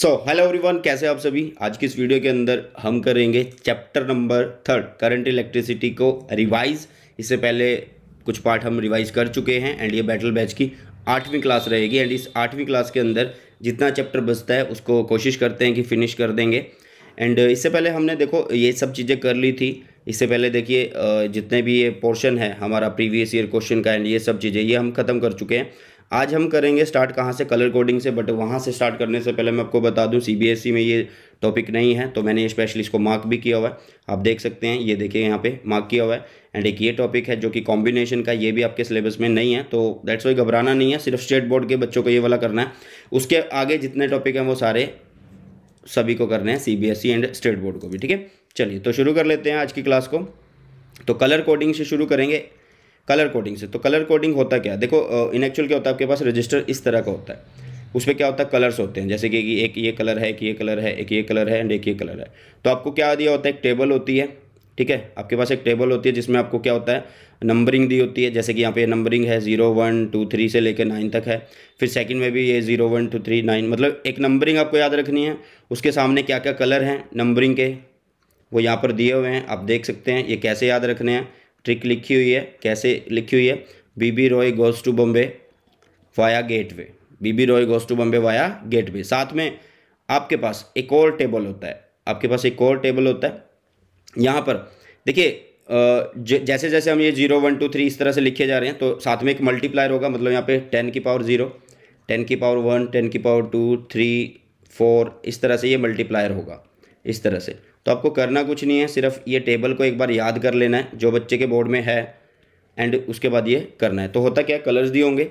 So hello everyone कैसे आप सभी आज की इस वीडियो के अंदर हम करेंगे chapter number third current electricity को रिवाइज इससे पहले कुछ पार्ट हम रिवाइज कर चुके हैं एंड ये बैटल बैच की आठवीं क्लास रहेगी एंड इस आठवीं क्लास के अंदर जितना चैप्टर बचता है उसको कोशिश करते हैं कि फिनिश कर देंगे एंड इससे पहले हमने देखो ये सब चीज़ें कर ली थी इससे पहले देखिए जितने भी ये पोर्शन है हमारा प्रीवियस ईयर क्वेश्चन का एंड ये सब चीज़ें ये हम ख़त्म कर चुके हैं आज हम करेंगे स्टार्ट कहाँ से कलर कोडिंग से बट वहाँ से स्टार्ट करने से पहले मैं आपको बता दूँ सी e में ये टॉपिक नहीं है तो मैंने स्पेशली इसको मार्क भी किया हुआ है आप देख सकते हैं ये देखिए यहाँ पे मार्क किया हुआ है एंड एक ये टॉपिक है जो कि कॉम्बिनेशन का ये भी आपके सिलेबस में नहीं है तो दैट्स वाई घबराना नहीं है सिर्फ स्टेट बोर्ड के बच्चों को ये वाला करना है उसके आगे जितने टॉपिक हैं वो सारे सभी को करने हैं ई एंड स्टेट बोर्ड को भी ठीक है चलिए तो शुरू कर लेते हैं आज की क्लास को तो कलर कोडिंग से शुरू करेंगे कलर कोडिंग से तो कलर कोडिंग होता क्या देखो इन एक्चुअल क्या होता है आपके पास रजिस्टर इस तरह का होता है उसमें क्या होता है कलर्स होते हैं जैसे कि एक ये कलर है एक ये कलर है एक ये कलर है एंड एक ये कलर है तो आपको क्या दिया होता है एक टेबल होती है ठीक है आपके पास एक टेबल होती है जिसमें आपको क्या होता है नंबरिंग दी होती है जैसे कि यहाँ पे नंबरिंग है जीरो वन टू थ्री से लेकर नाइन तक है फिर सेकंड में भी ये zero one two three nine मतलब एक नंबरिंग आपको याद रखनी है उसके सामने क्या क्या कलर हैं नंबरिंग के वो यहाँ पर दिए हुए हैं आप देख सकते हैं ये कैसे याद रखने हैं ट्रिक लिखी हुई है कैसे लिखी हुई है BB Roy goes to Bombay via gateway BB Roy goes to Bombay via gateway साथ में आपके पास एक और टेबल होता है आपके पास एक और टेबल होता है यहाँ पर देखिए जैसे जैसे हम ये जीरो वन टू थ्री इस तरह से लिखे जा रहे हैं तो साथ में एक मल्टीप्लायर होगा मतलब यहाँ पे टेन की पावर जीरो टेन की पावर वन टेन की पावर टू थ्री फोर इस तरह से ये मल्टीप्लायर होगा इस तरह से तो आपको करना कुछ नहीं है सिर्फ ये टेबल को एक बार याद कर लेना है जो बच्चे के बोर्ड में है एंड उसके बाद ये करना है तो होता क्या कलर्स दिए होंगे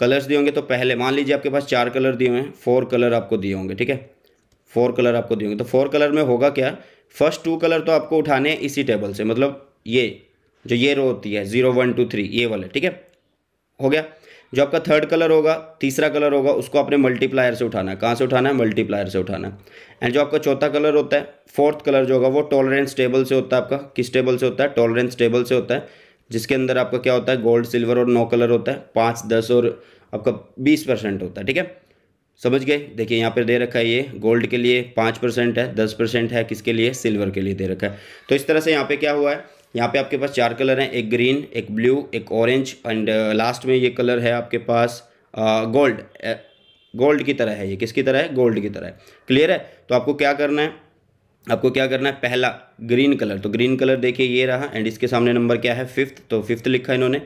कलर्स दिए होंगे तो पहले मान लीजिए आपके पास चार कलर दिए हुए हैं फोर कलर आपको दिए होंगे ठीक है फोर कलर आपको दिए होंगे तो फोर कलर में होगा क्या फर्स्ट टू कलर तो आपको उठाने हैं इसी टेबल से मतलब ये जो ये रो होती है जीरो वन टू थ्री ये वाले ठीक है हो गया जो आपका थर्ड कलर होगा तीसरा कलर होगा उसको आपने मल्टीप्लायर से उठाना है कहाँ से उठाना है मल्टीप्लायर से उठाना है एंड जो आपका चौथा कलर होता है फोर्थ कलर जो होगा वो टॉलरेंस टेबल से होता है आपका किस टेबल से होता है टॉलरेंस टेबल से होता है जिसके अंदर आपका क्या होता है गोल्ड सिल्वर और नौ कलर होता है पाँच दस और आपका बीस परसेंट होता है ठीक है समझ गए देखिए यहाँ पर दे रखा है ये गोल्ड के लिए पाँच परसेंट है दस परसेंट है किसके लिए सिल्वर के लिए दे रखा है तो इस तरह से यहाँ पे क्या हुआ है यहाँ पे आपके पास चार कलर हैं एक ग्रीन एक ब्लू एक ऑरेंज एंड लास्ट में ये कलर है आपके पास गोल्ड uh, गोल्ड की तरह है ये किसकी तरह है गोल्ड की तरह है क्लियर है तो आपको क्या करना है आपको क्या करना है पहला ग्रीन कलर तो ग्रीन कलर देखिए ये रहा एंड इसके सामने नंबर क्या है फिफ्थ तो फिफ्थ लिखा है इन्होंने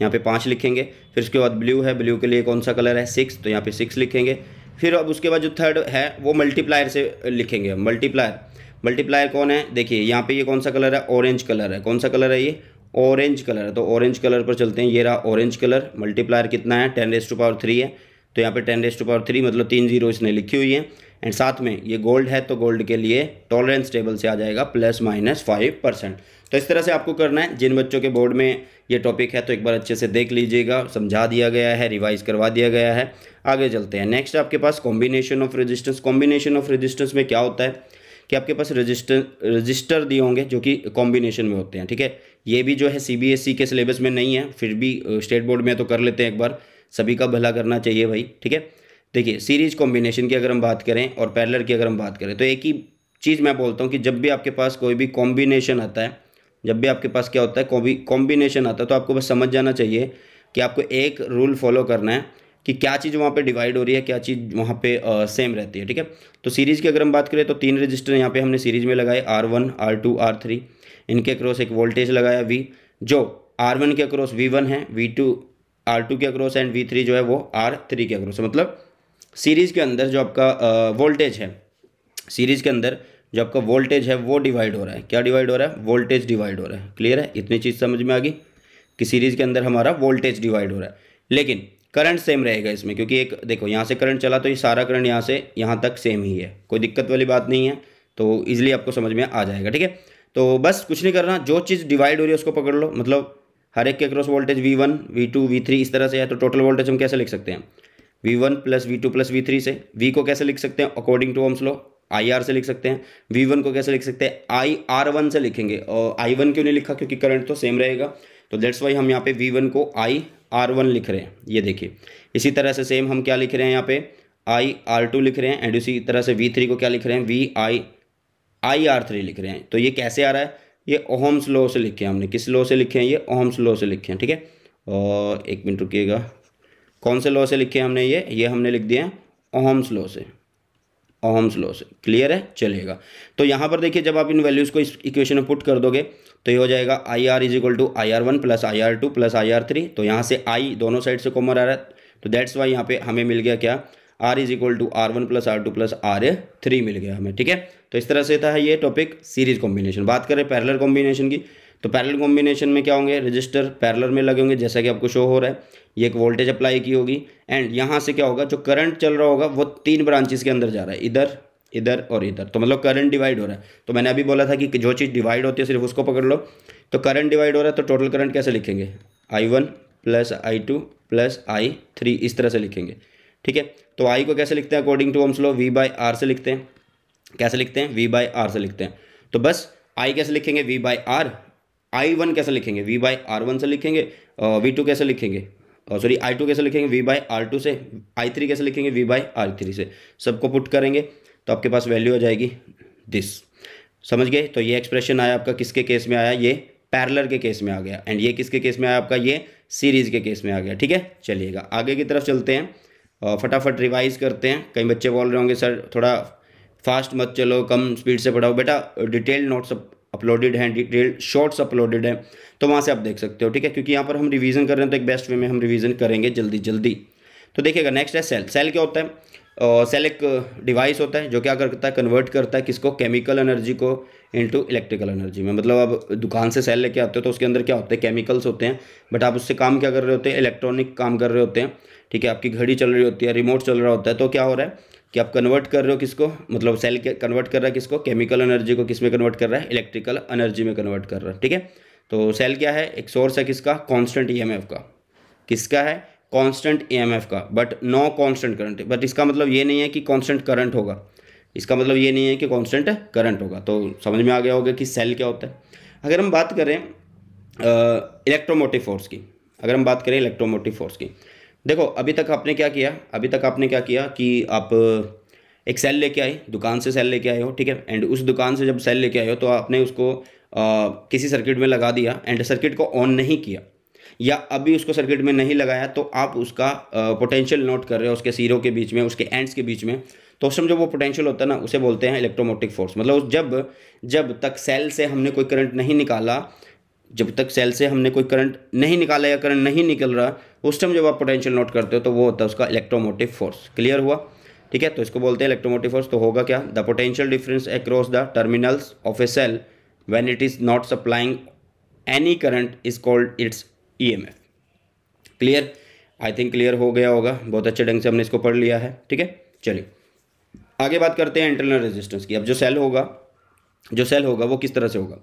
यहाँ पे पाँच लिखेंगे फिर उसके बाद ब्लू है ब्लू के लिए कौन सा कलर है सिक्स तो यहाँ पे सिक्स लिखेंगे फिर अब उसके बाद जो थर्ड है वो मल्टीप्लायर से लिखेंगे मल्टीप्लायर मल्टीप्लायर कौन है देखिए यहाँ पे ये कौन सा कलर है ऑरेंज कलर है कौन सा कलर है ये ऑरेंज कलर है तो ऑरेंज कलर पर चलते हैं ये रहा ऑरेंज कलर मल्टीप्लायर कितना है ten raise to power three है तो यहाँ पे ten raise to power three मतलब तीन जीरो इसने लिखी हुई है एंड साथ में ये गोल्ड है तो गोल्ड के लिए टॉलरेंस टेबल से आ जाएगा प्लस माइनस फाइव परसेंट तो इस तरह से आपको करना है जिन बच्चों के बोर्ड में ये टॉपिक है तो एक बार अच्छे से देख लीजिएगा समझा दिया गया है रिवाइज करवा दिया गया है आगे चलते हैं नेक्स्ट आपके पास combination of resistance combination of resistance में क्या होता है कि आपके पास रजिस्टर रजिस्टर दिए होंगे जो कि कॉम्बिनेशन में होते हैं ठीक है ये भी जो है सी e के सिलेबस में नहीं है फिर भी स्टेट बोर्ड में तो कर लेते हैं एक बार सभी का भला करना चाहिए भाई ठीक है देखिए सीरीज कॉम्बिनेशन की अगर हम बात करें और पैरलर की अगर हम बात करें तो एक ही चीज़ मैं बोलता हूँ कि जब भी आपके पास कोई भी कॉम्बिनेशन आता है जब भी आपके पास क्या होता है कॉम्बिनेशन आता है तो आपको बस समझ जाना चाहिए कि आपको एक रूल फॉलो करना है कि क्या चीज़ वहाँ पे डिवाइड हो रही है क्या चीज़ वहाँ पे आ, सेम रहती है ठीक है तो सीरीज़ की अगर हम बात करें तो तीन रजिस्टर यहाँ पे हमने सीरीज़ में लगाए R one R two R three इनके क्रॉस एक वोल्टेज लगाया वी जो आर वन के क्रॉस वी वन है वी टू आर टू के अक्रॉस एंड वी थ्री जो है वो आर थ्री के अक्रॉस मतलब सीरीज़ के अंदर जो आपका वोल्टेज है सीरीज़ के अंदर जो आपका वोल्टेज है वो डिवाइड हो रहा है क्या डिवाइड हो रहा है वोल्टेज डिवाइड हो रहा है क्लियर है इतनी चीज़ समझ में आ गई कि सीरीज़ के अंदर हमारा वोल्टेज डिवाइड हो रहा है लेकिन करंट सेम रहेगा इसमें क्योंकि एक देखो यहाँ से करंट चला तो ये सारा करंट यहाँ से यहाँ तक सेम ही है कोई दिक्कत वाली बात नहीं है तो ईजिली आपको समझ में आ जाएगा ठीक है तो बस कुछ नहीं करना जो चीज़ डिवाइड हो रही है उसको पकड़ लो मतलब हर एक के across voltage V one V two V three इस तरह से है तो टोटल वोल्टेज हम कैसे लिख सकते हैं V one plus V two plus V three से वी को कैसे लिख सकते हैं according to Ohm's law I R से लिख सकते हैं वी वन को कैसे लिख सकते हैं आई आर वन से लिखेंगे और आई वन क्यों नहीं लिखा क्योंकि करंट तो सेम रहेगा तो दैट्स वाई हम यहाँ पे वी वन को आई आर वन लिख रहे हैं ये देखिए इसी तरह से सेम हम क्या लिख रहे हैं यहाँ पे आई आर टू लिख रहे हैं एंड इसी तरह से वी थ्री को क्या लिख रहे हैं V I I R three लिख रहे हैं तो ये कैसे आ रहा है ये ओहम्स लॉ से लिखे हैं हमने किस लो से लिखे हैं ये ओहम्स लॉ से लिखे हैं ठीक है और एक मिनट रुकिएगा कौन से लो से लिखे हैं हमने ये ये हमने लिख दिए हैं ओहम्स से ओहम्स लॉ से क्लियर है चलेगा तो यहाँ पर देखिए जब आप इन वैल्यूज़ को इस इक्वेशन में पुट कर दोगे तो ये हो जाएगा I R is equal to I R one plus I R two plus I R three तो यहाँ से आई दोनों साइड से कॉमन आ रहा है तो दैट्स वाई यहाँ पे हमें मिल गया क्या R is equal to R one plus R two plus R uh three मिल गया हमें ठीक है तो इस तरह से था ये टॉपिक सीरीज कॉम्बिनेशन बात करें पैरलर कॉम्बिनेशन की तो पैरलर कॉम्बिनेशन में क्या होंगे रजिस्टर पैरलर में लगे होंगे जैसा कि आपको शो हो रहा है ये एक वोल्टेज अप्लाई की होगी एंड यहाँ से क्या होगा जो करंट चल रहा होगा वो तीन ब्रांचेस के अंदर जा रहा है इधर इधर और इधर तो मतलब करंट डिवाइड हो रहा है तो मैंने अभी बोला था कि जो चीज़ डिवाइड होती है सिर्फ उसको पकड़ लो तो करंट डिवाइड हो रहा है तो टोटल करंट कैसे लिखेंगे I one plus I two plus I three इस तरह से लिखेंगे ठीक है तो आई को कैसे लिखते हैं according to Ohm's law V by R से लिखते हैं कैसे लिखते हैं वी बाय आर से लिखते हैं तो बस आई कैसे लिखेंगे V by R I one कैसे लिखेंगे वी बाई आर वन से लिखेंगे वी टू कैसे लिखेंगे सॉरी आई टू कैसे लिखेंगे वी बाई आर टू से आई थ्री कैसे लिखेंगे वी बाई आर थ्री से सबको पुट करेंगे तो आपके पास वैल्यू आ जाएगी दिस समझ गए तो ये एक्सप्रेशन आया आपका किसके केस में आया ये पैरलर के केस में आ गया एंड ये किसके केस में आया आपका ये सीरीज के केस में आ गया ठीक है चलिएगा आगे की तरफ चलते हैं फटाफट रिवाइज़ करते हैं कई बच्चे बोल रहे होंगे सर थोड़ा फास्ट मत चलो कम स्पीड से पढ़ाओ बेटा डिटेल नोट्स अपलोडेड हैं डिटेल शॉर्ट्स अपलोडेड हैं तो वहाँ से आप देख सकते हो ठीक है क्योंकि यहाँ पर हम रिवीजन कर रहे हैं तो एक बेस्ट वे में हम रिवीजन करेंगे जल्दी जल्दी तो देखिएगा नेक्स्ट है सेल सेल क्या होता है सेल एक डिवाइस होता है जो क्या करता है कन्वर्ट करता है किसको केमिकल एनर्जी को इनटू इलेक्ट्रिकल एनर्जी में मतलब आप दुकान से सेल लेके आते हो तो उसके अंदर क्या होते हैं केमिकल्स होते हैं बट आप उससे काम क्या कर रहे होते हैं इलेक्ट्रॉनिक काम कर रहे होते हैं ठीक है आपकी घड़ी चल रही होती है रिमोट चल रहा होता है तो क्या हो रहा है कि आप कन्वर्ट कर रहे हो किसको मतलब सेल कन्वर्ट कर रहा है किसको केमिकल एनर्जी को किस में कन्वर्ट कर रहा है इलेक्ट्रिकल एनर्जी में कन्वर्ट कर रहा है ठीक है तो सेल क्या है एक सोर्स है किसका कॉन्स्टेंट ई e का किसका है कांस्टेंट ईएमएफ e का but no constant current but इसका मतलब ये नहीं है कि कांस्टेंट करंट होगा इसका मतलब ये नहीं है कि कांस्टेंट करंट होगा तो समझ में आ गया होगा कि सेल क्या होता है अगर हम बात करें इलेक्ट्रोमोटिव फोर्स की अगर हम बात करें इलेक्ट्रोमोटिव फोर्स की देखो अभी तक आपने क्या किया अभी तक आपने क्या किया कि आप एक सेल लेके आए दुकान से सेल लेके आए हो ठीक है एंड उस दुकान से जब सेल लेके आए हो तो आपने उसको आ, किसी सर्किट में लगा दिया एंड सर्किट को ऑन नहीं किया या अभी उसको सर्किट में नहीं लगाया तो आप उसका पोटेंशियल नोट कर रहे हो उसके सीरों के बीच में उसके एंड्स के बीच में तो उस समय जो वो पोटेंशियल होता है ना उसे बोलते हैं इलेक्ट्रोमोटिक फोर्स मतलब जब जब तक सेल से हमने कोई करंट नहीं निकाला जब तक सेल से हमने कोई करंट नहीं निकाला या करंट नहीं निकल रहा उस टाइम जब आप पोटेंशियल नोट करते हो तो वो होता है उसका इलेक्ट्रोमोटिव फोर्स क्लियर हुआ ठीक है तो इसको बोलते हैं इलेक्ट्रोमोटिव फोर्स तो होगा क्या the potential difference across the terminals of a cell is not supplying any current is called its E M F clear I think clear हो गया होगा बहुत अच्छे ढंग से हमने इसको पढ़ लिया है ठीक है चलिए आगे बात करते हैं इंटरनल रेजिस्टेंस की अब जो सेल होगा जो सेल होगा वो किस तरह से होगा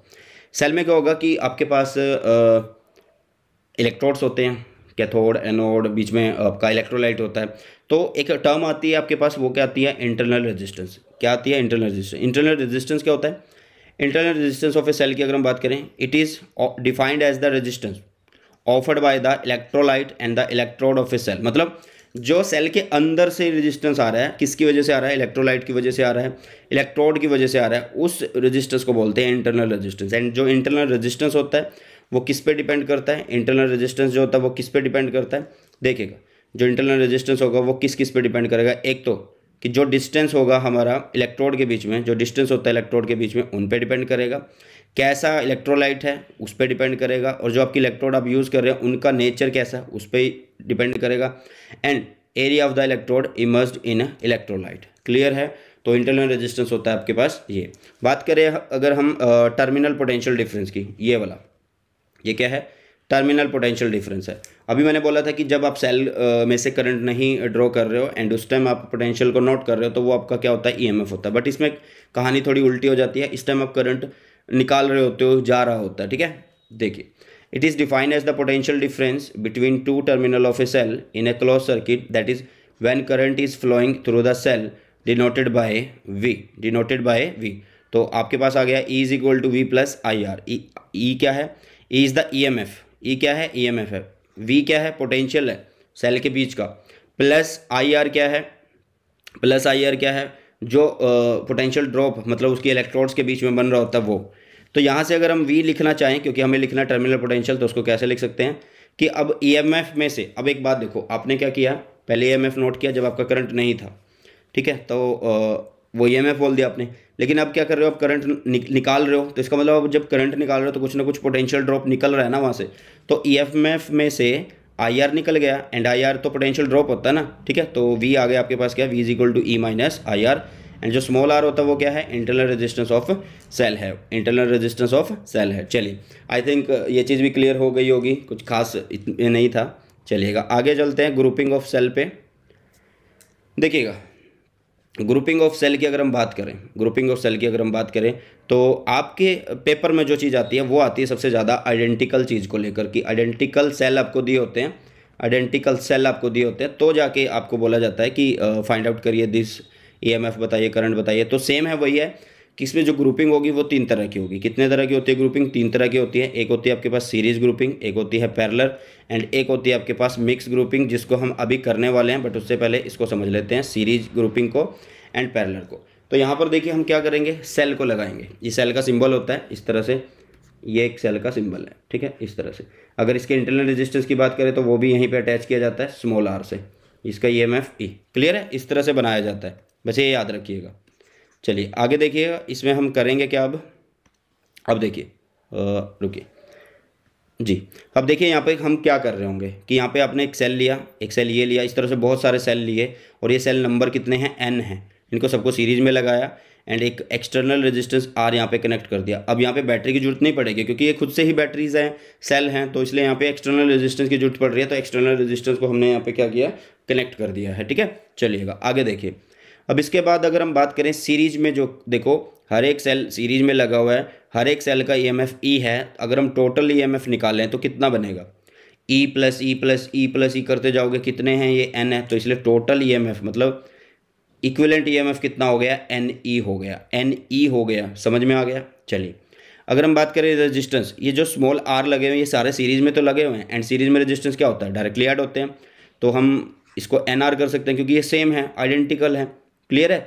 सेल में क्या होगा कि आपके पास इलेक्ट्रोड्स होते हैं कैथोड एनोड बीच में आपका इलेक्ट्रोलाइट होता है तो एक टर्म आती है आपके पास वो क्या आती है इंटरनल रेजिस्टेंस क्या आती है इंटरनल रेजिस्टेंस इंटरनल रेजिस्टेंस क्या होता है internal resistance of a cell की अगर हम बात करें it is defined as the resistance offered by the electrolyte and the electrode of a cell मतलब जो सेल के अंदर से रेजिस्टेंस आ रहा है किसकी वजह से आ रहा है इलेक्ट्रोलाइट की वजह से आ रहा है इलेक्ट्रोड की वजह से आ रहा है उस रेजिस्टेंस को बोलते हैं इंटरनल रेजिस्टेंस एंड जो इंटरनल रेजिस्टेंस होता है वो किस पे डिपेंड करता है इंटरनल रेजिस्टेंस जो होता है वो किस पे डिपेंड करता है देखेगा जो इंटरनल रेजिस्टेंस होगा वो किस किस पे डिपेंड करेगा एक तो कि जो डिस्टेंस होगा हमारा इलेक्ट्रोड के बीच में जो डिस्टेंस होता है इलेक्ट्रोड के बीच में उन पर डिपेंड करेगा कैसा इलेक्ट्रोलाइट है उस पर डिपेंड करेगा और जो आपकी इलेक्ट्रोड आप यूज़ कर रहे हैं उनका नेचर कैसा है उस पर डिपेंड करेगा and area of the electrode immerse in electrolyte clear है तो इंटरनल रेजिस्टेंस होता है आपके पास ये बात करें अगर हम टर्मिनल पोटेंशियल डिफरेंस की ये वाला ये क्या है टर्मिनल पोटेंशियल डिफरेंस है अभी मैंने बोला था कि जब आप सेल में से करंट नहीं ड्रॉ कर रहे हो एंड उस टाइम आप पोटेंशियल को नोट कर रहे हो तो वो आपका क्या होता है ईएमएफ e होता है बट इसमें कहानी थोड़ी उल्टी हो जाती है इस टाइम आप करंट निकाल रहे होते हो जा रहा होता है ठीक है देखिए it is defined as the potential difference between two terminal of a cell in a close circuit that is when current is flowing through the cell denoted by V denoted by V तो आपके पास आ गया E is equal to V plus I R E क्या है E is the E M F E क्या है E M F है वी क्या है पोटेंशियल है सेल के बीच का प्लस आई आर क्या है प्लस आई आर क्या है जो पोटेंशियल uh, ड्रॉप मतलब उसके इलेक्ट्रोड्स के बीच में बन रहा होता है वो तो यहाँ से अगर हम वी लिखना चाहें क्योंकि हमें लिखना टर्मिनल पोटेंशियल तो उसको कैसे लिख सकते हैं कि अब ई एम एफ में से अब एक बात देखो आपने क्या किया पहले ई एम एफ नोट किया जब आपका करंट नहीं था ठीक है तो uh, वो ई एम एफ बोल दिया आपने लेकिन अब क्या कर रहे हो आप करंट निकाल रहे हो तो इसका मतलब अब जब करंट निकाल रहे हो तो कुछ ना कुछ पोटेंशियल ड्रॉप निकल रहा है ना वहाँ से तो ई e में से आई निकल गया एंड आई तो पोटेंशियल ड्रॉप होता है ना ठीक है तो वी आ गया आपके पास क्या V is equal to E minus I and जो स्मॉल आर होता है वो क्या है इंटरनल रेजिस्टेंस ऑफ सेल है इंटरनल रेजिस्टेंस ऑफ सेल है चलिए आई थिंक ये चीज़ भी क्लियर हो गई होगी कुछ खास नहीं था चलिएगा आगे चलते हैं ग्रुपिंग ऑफ सेल पे देखिएगा ग्रुपिंग ऑफ सेल की अगर हम बात करें ग्रुपिंग ऑफ सेल की अगर हम बात करें तो आपके पेपर में जो चीज़ आती है वो आती है सबसे ज़्यादा आइडेंटिकल चीज़ को लेकर कि आइडेंटिकल सेल आपको दिए होते हैं आइडेंटिकल सेल आपको दिए होते हैं तो जाके आपको बोला जाता है कि फाइंड आउट करिए दिस ई एम एफ बताइए करंट बताइए तो सेम है वही है कि इसमें जो ग्रुपिंग होगी वो तीन तरह की होगी कितने तरह की होती है ग्रुपिंग तीन तरह की होती है एक होती है आपके पास सीरीज ग्रुपिंग एक होती है पैरलर एंड एक होती है आपके पास मिक्स ग्रुपिंग जिसको हम अभी करने वाले हैं बट उससे पहले इसको समझ लेते हैं सीरीज ग्रुपिंग को एंड पैरलर को तो यहाँ पर देखिए हम क्या करेंगे सेल को लगाएंगे ये सेल का सिंबल होता है इस तरह से ये एक सेल का सिंबल है ठीक है इस तरह से अगर इसके इंटरनल रेजिस्टेंस की बात करें तो वो भी यहीं पे अटैच किया जाता है स्मॉल आर से इसका E M F E clear है इस तरह से बनाया जाता है बस ये याद रखिएगा चलिए आगे देखिएगा इसमें हम करेंगे क्या अब अब देखिए रुकिए जी अब देखिए यहाँ पे हम क्या कर रहे होंगे कि यहाँ पे आपने एक सेल लिया एक सेल ये लिया इस तरह से बहुत सारे सेल लिए और ये सेल नंबर कितने हैं एन हैं इनको सबको सीरीज में लगाया एंड एक एक्सटर्नल रेजिस्टेंस आर यहाँ पे कनेक्ट कर दिया अब यहाँ पे बैटरी की जरूरत नहीं पड़ेगी क्योंकि ये खुद से ही बैटरीज हैं सेल हैं तो इसलिए यहाँ पे एक्सटर्नल रेजिस्टेंस की जरूरत पड़ रही है तो एक्सटर्नल रेजिस्टेंस को हमने यहाँ पे क्या किया कनेक्ट कर दिया है ठीक है चलिएगा आगे देखिए अब इसके बाद अगर हम बात करें सीरीज में जो देखो हर एक सेल सीरीज में लगा हुआ है हर एक सेल का ईएमएफ e ई e है अगर हम टोटल ईएमएफ e निकालें तो कितना बनेगा E plus E plus E plus E करते जाओगे कितने हैं ये एन है तो इसलिए टोटल ईएमएफ e मतलब इक्विलेंट ईएमएफ कितना हो गया एन ई हो गया एन ई हो गया समझ में आ गया चलिए अगर हम बात करें रजिस्टेंस ये जो स्मॉल आर लगे हुए हैं ये सारे सीरीज में तो लगे हुए हैं एंड सीरीज में रजिस्टेंस क्या होता है डायरेक्टली एड होते हैं तो हम इसको एन आर कर सकते हैं क्योंकि ये सेम है आइडेंटिकल है क्लियर है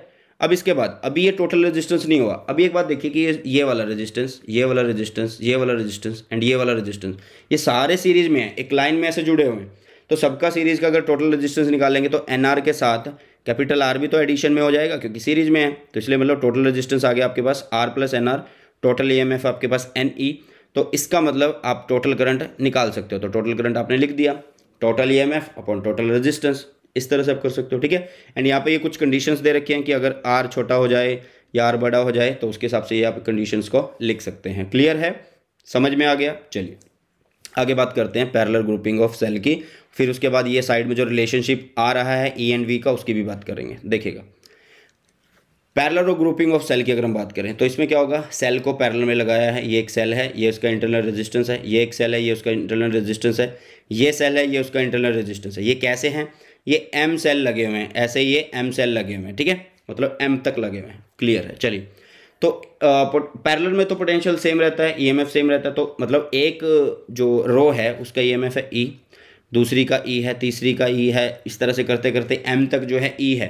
अब इसके बाद अभी ये टोटल रेजिस्टेंस नहीं हुआ अभी एक बात देखिए कि ये ये वाला रेजिस्टेंस ये वाला रेजिस्टेंस ये वाला रेजिस्टेंस एंड ये वाला रेजिस्टेंस ये सारे सीरीज में है एक लाइन में ऐसे जुड़े हुए हैं तो सबका सीरीज का अगर टोटल रेजिस्टेंस निकालेंगे तो एन के साथ कैपिटल आर भी तो एडिशन में हो जाएगा क्योंकि सीरीज में है तो इसलिए मतलब टोटल रजिस्टेंस आ गया आपके पास R plus N total E आपके पास एन e। तो इसका मतलब आप टोटल करंट निकाल सकते हो तो टोटल करंट आपने लिख दिया total E upon total resistance इस तरह से आप कर सकते हो ठीक है एंड यहाँ पे ये कुछ कंडीशंस दे रखे हैं कि अगर आर छोटा हो जाए या आर बड़ा हो जाए तो उसके हिसाब से ये आप कंडीशंस को लिख सकते हैं क्लियर है समझ में आ गया चलिए आगे बात करते हैं पैरलर ग्रुपिंग ऑफ सेल की फिर उसके बाद ये साइड में जो रिलेशनशिप आ रहा है ई एंड वी का उसकी भी बात करेंगे देखिएगा पैरलर और ग्रुपिंग ऑफ सेल की अगर हम बात करें तो इसमें क्या होगा सेल को पैरलर में लगाया है ये एक सेल है ये उसका इंटरनल रेजिस्टेंस है ये एक सेल है ये उसका इंटरनल रेजिस्टेंस है ये सेल है ये उसका इंटरनल रेजिस्टेंस है ये कैसे हैं ये एम सेल लगे हुए हैं ऐसे ये एम सेल लगे हुए हैं ठीक है मतलब एम तक लगे हुए हैं क्लियर है चलिए तो पैरेलल में तो पोटेंशियल सेम रहता है ईएमएफ सेम रहता है तो मतलब एक जो रो है उसका ईएमएफ है ई e, दूसरी का ई e है तीसरी का ई e है इस तरह से करते करते एम तक जो है ई है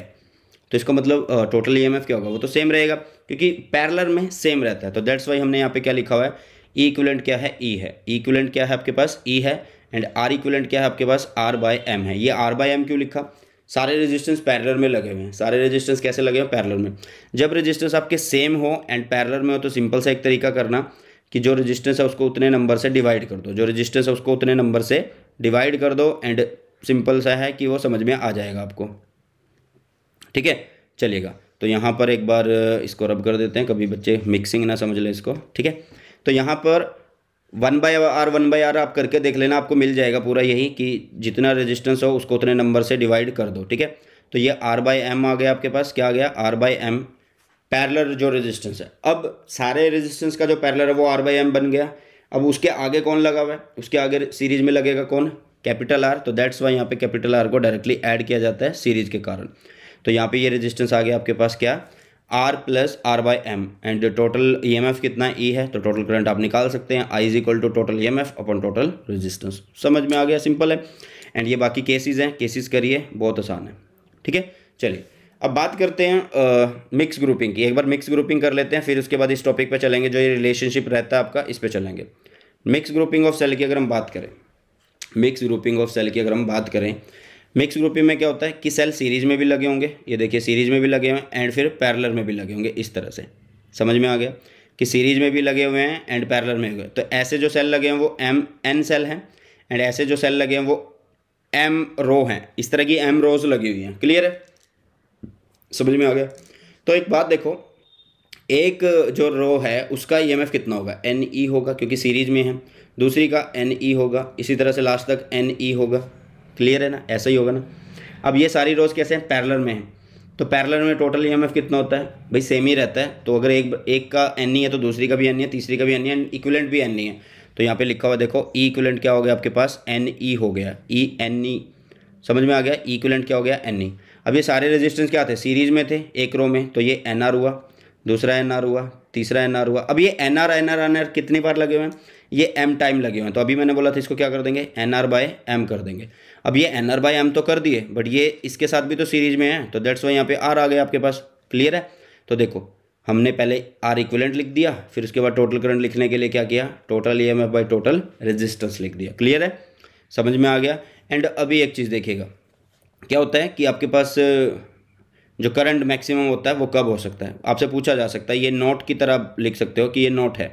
तो इसका मतलब टोटल ईएमएफ क्या होगा वो तो सेम रहेगा क्योंकि पैरेलल में सेम रहता है तो दैट्स वाई हमने यहाँ पे क्या लिखा हुआ है ई इक्वलेंट क्या है ई है ई इक्वलेंट क्या है आपके पास ई है एंड आर इक्वलेंट क्या है आपके पास आर बाय एम है ये आर बाय एम क्यों लिखा सारे रेजिस्टेंस पैरलर में लगे हुए हैं सारे रेजिस्टेंस कैसे लगे हुए पैरलर में जब रेजिस्टेंस आपके सेम हो एंड पैरलर में हो तो सिंपल सा एक तरीका करना कि जो रेजिस्टेंस है उसको उतने नंबर से डिवाइड कर दो जो रेजिस्टेंस है उसको उतने नंबर से डिवाइड कर दो एंड सिंपल सा है कि वो समझ में आ जाएगा आपको ठीक है चलेगा तो यहाँ पर एक बार इसको रब कर देते हैं कभी बच्चे मिक्सिंग ना समझ लें इसको ठीक है तो यहाँ पर one by R one by R आप करके देख लेना आपको मिल जाएगा पूरा यही कि जितना रेजिस्टेंस हो उसको उतने नंबर से डिवाइड कर दो ठीक है तो ये आर बाय एम आ गया आपके पास क्या आ गया आर बाय एम पैरलर जो रेजिस्टेंस है अब सारे रेजिस्टेंस का जो पैरलर है वो आर बाई एम बन गया अब उसके आगे कौन लगा हुआ है उसके आगे सीरीज में लगेगा कौन कैपिटल आर तो दैट्स वाई यहाँ पे कैपिटल आर को डायरेक्टली ऐड किया जाता है सीरीज के कारण तो यहाँ पे ये रेजिस्टेंस आ गया आपके पास क्या R plus R by M and total E M F कितना ई e है तो टोटल करंट आप निकाल सकते हैं I is equal to total E M F upon total resistance समझ में आ गया सिंपल है एंड ये बाकी केसेस हैं केसेस करिए बहुत आसान है ठीक है चलिए अब बात करते हैं मिक्स ग्रुपिंग की एक बार मिक्स ग्रुपिंग कर लेते हैं फिर उसके बाद इस टॉपिक पर चलेंगे जो ये रिलेशनशिप रहता है आपका इस पर चलेंगे मिक्स ग्रुपिंग ऑफ सेल की अगर हम बात करें मिक्स ग्रुपिंग ऑफ सेल की अगर हम बात करें मिक्स ग्रुपिंग में क्या होता है कि सेल सीरीज में भी लगे होंगे ये देखिए सीरीज में भी लगे हुए हैं एंड फिर पैरलर में भी लगे होंगे इस तरह से समझ में आ गया कि सीरीज में भी लगे हुए हैं एंड पैरलर में हुए तो ऐसे जो सेल लगे हैं वो एम एन सेल हैं एंड ऐसे जो सेल लगे हैं वो एम रो हैं इस तरह की एम रोज लगी हुई हैं क्लियर है समझ में आ गया तो एक बात देखो एक जो रो है उसका ई e कितना होगा एन ई e होगा क्योंकि सीरीज में है दूसरी का एन ई e होगा इसी तरह से लास्ट तक एन ई होगा क्लियर है ना ऐसा ही होगा ना अब ये सारी रोज़ कैसे हैं पैरलर में है तो पैरलर में टोटल ई कितना होता है भाई सेम ही रहता है तो अगर एक एक का एन है तो दूसरी का भी एन है तीसरी का भी एन है एंड इक्वलेंट भी एन है तो यहाँ पे लिखा हुआ देखो ई e इक्वलेंट क्या हो गया आपके पास एन ई e हो गया ई एन ई समझ में आ गया ई e इक्वलेंट क्या हो गया एन ई अब ये सारे रेजिस्टेंस क्या थे सीरीज में थे एक रो में तो ये एन आर हुआ दूसरा एन आर हुआ तीसरा एन आर हुआ अब ये N R N R N R कितनी बार लगे हुए हैं ये एम टाइम लगे हुए हैं तो अभी मैंने बोला था इसको क्या कर देंगे एन आर बाय एम कर देंगे अब ये एन आर बाय एम तो कर दिए बट ये इसके साथ भी तो सीरीज में है तो दैट्स वाई यहाँ पे आर आ गया आपके पास क्लियर है तो देखो हमने पहले आर इक्वलेंट लिख दिया फिर उसके बाद टोटल करंट लिखने के लिए क्या किया total E M F by total resistance लिख दिया क्लियर है समझ में आ गया एंड अभी एक चीज़ देखिएगा क्या होता है कि आपके पास जो करंट मैक्सिमम होता है वो कब हो सकता है आपसे पूछा जा सकता है ये नोट की तरह लिख सकते हो कि ये नोट है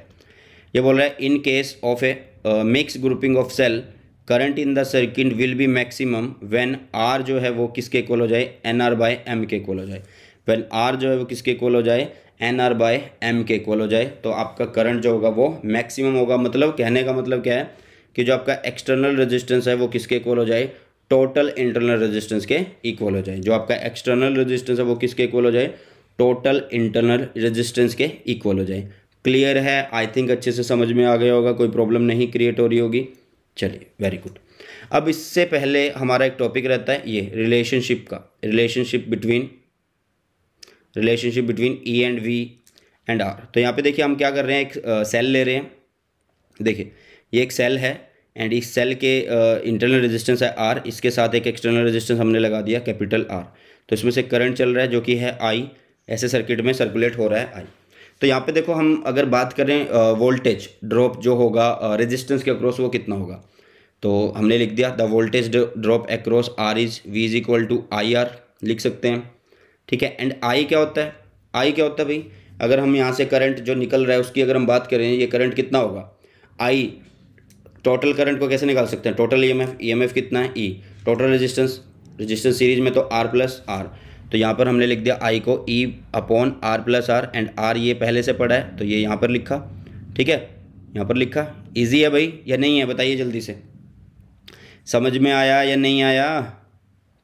ये बोल रहा है in case of a mix grouping of cell current in the circuit will be maximum when R जो है वो किसके कोल हो जाए एन आर बाय एम के कोल हो जाए व्हेन आर जो है वो किसके कोल हो जाए एन आर बाय एम के कोल हो जाए तो आपका करंट जो होगा वो मैक्सिमम होगा मतलब कहने का मतलब क्या है कि जो आपका एक्सटर्नल रेजिस्टेंस है वो किसके कोल हो जाए टोटल इंटरनल रेजिस्टेंस के इक्वल हो जाए जो आपका एक्सटर्नल रेजिस्टेंस है वो किसके इक्वल हो जाए टोटल इंटरनल रेजिस्टेंस के इक्वल हो जाए क्लियर है आई थिंक अच्छे से समझ में आ गया होगा कोई प्रॉब्लम नहीं क्रिएट हो रही होगी चलिए वेरी गुड अब इससे पहले हमारा एक टॉपिक रहता है ये रिलेशनशिप का relationship between relationship between E and V and R तो यहाँ पे देखिए हम क्या कर रहे हैं एक सेल ले रहे हैं देखिए ये एक सेल है एंड इस सेल के इंटरनल uh, रेजिस्टेंस है आर इसके साथ एक एक्सटर्नल रेजिस्टेंस हमने लगा दिया कैपिटल आर तो इसमें से करंट चल रहा है जो कि है आई ऐसे सर्किट में सर्कुलेट हो रहा है आई तो यहाँ पे देखो हम अगर बात करें वोल्टेज ड्रॉप जो होगा रेजिस्टेंस के अक्रॉस वो कितना होगा तो हमने लिख दिया the voltage drop across R is V is equal to I R लिख सकते हैं ठीक है एंड आई क्या होता है आई क्या होता है भाई अगर हम यहाँ से करंट जो निकल रहा है उसकी अगर हम बात करें ये करंट कितना होगा आई टोटल करंट को कैसे निकाल सकते हैं टोटल एम एफ कितना है E total resistance resistance series में तो आर प्लस आर तो यहाँ पर हमने लिख दिया आई को E upon R plus R and R ये पहले से पढ़ा है तो ये यहाँ पर लिखा ठीक है यहाँ पर लिखा इजी है भाई या नहीं है बताइए जल्दी से समझ में आया या नहीं आया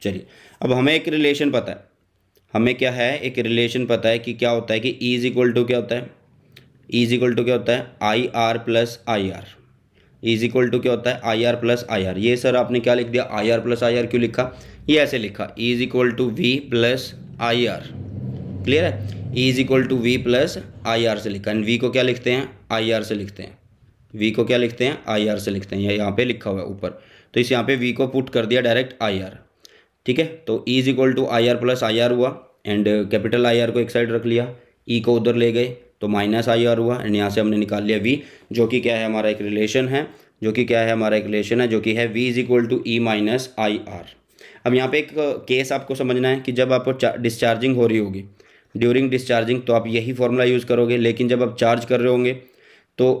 चलिए अब हमें एक रिलेशन पता है हमें क्या है एक रिलेशन पता है कि क्या होता है कि ई इज इक्वल टू क्या होता है ई इज इक्वल टू क्या होता है I R plus I R is equal to क्या होता है I R plus I R ये सर आपने क्या लिख दिया I R plus I R क्यों लिखा ये ऐसे लिखा is equal to V plus I R clear है is equal to V plus I R से लिखा एंड वी को क्या लिखते हैं आई आर से लिखते हैं वी को क्या लिखते हैं आई आर से लिखते हैं यहाँ पे लिखा हुआ है ऊपर तो इस यहाँ पे वी को पुट कर दिया डायरेक्ट आई आर ठीक है तो is equal to I R plus I R हुआ एंड कैपिटल आई आर को एक साइड रख लिया ई e को उधर ले गए तो माइनस आई आर हुआ एंड यहाँ से हमने निकाल लिया वी जो कि क्या है हमारा एक रिलेशन है जो कि क्या है हमारा एक रिलेशन है जो कि है V is equal to E minus I R अब यहाँ पे एक केस आपको समझना है कि जब आपको डिस्चार्जिंग हो रही होगी ड्यूरिंग डिस्चार्जिंग तो आप यही फॉर्मूला यूज़ करोगे लेकिन जब आप चार्ज कर रहे होंगे तो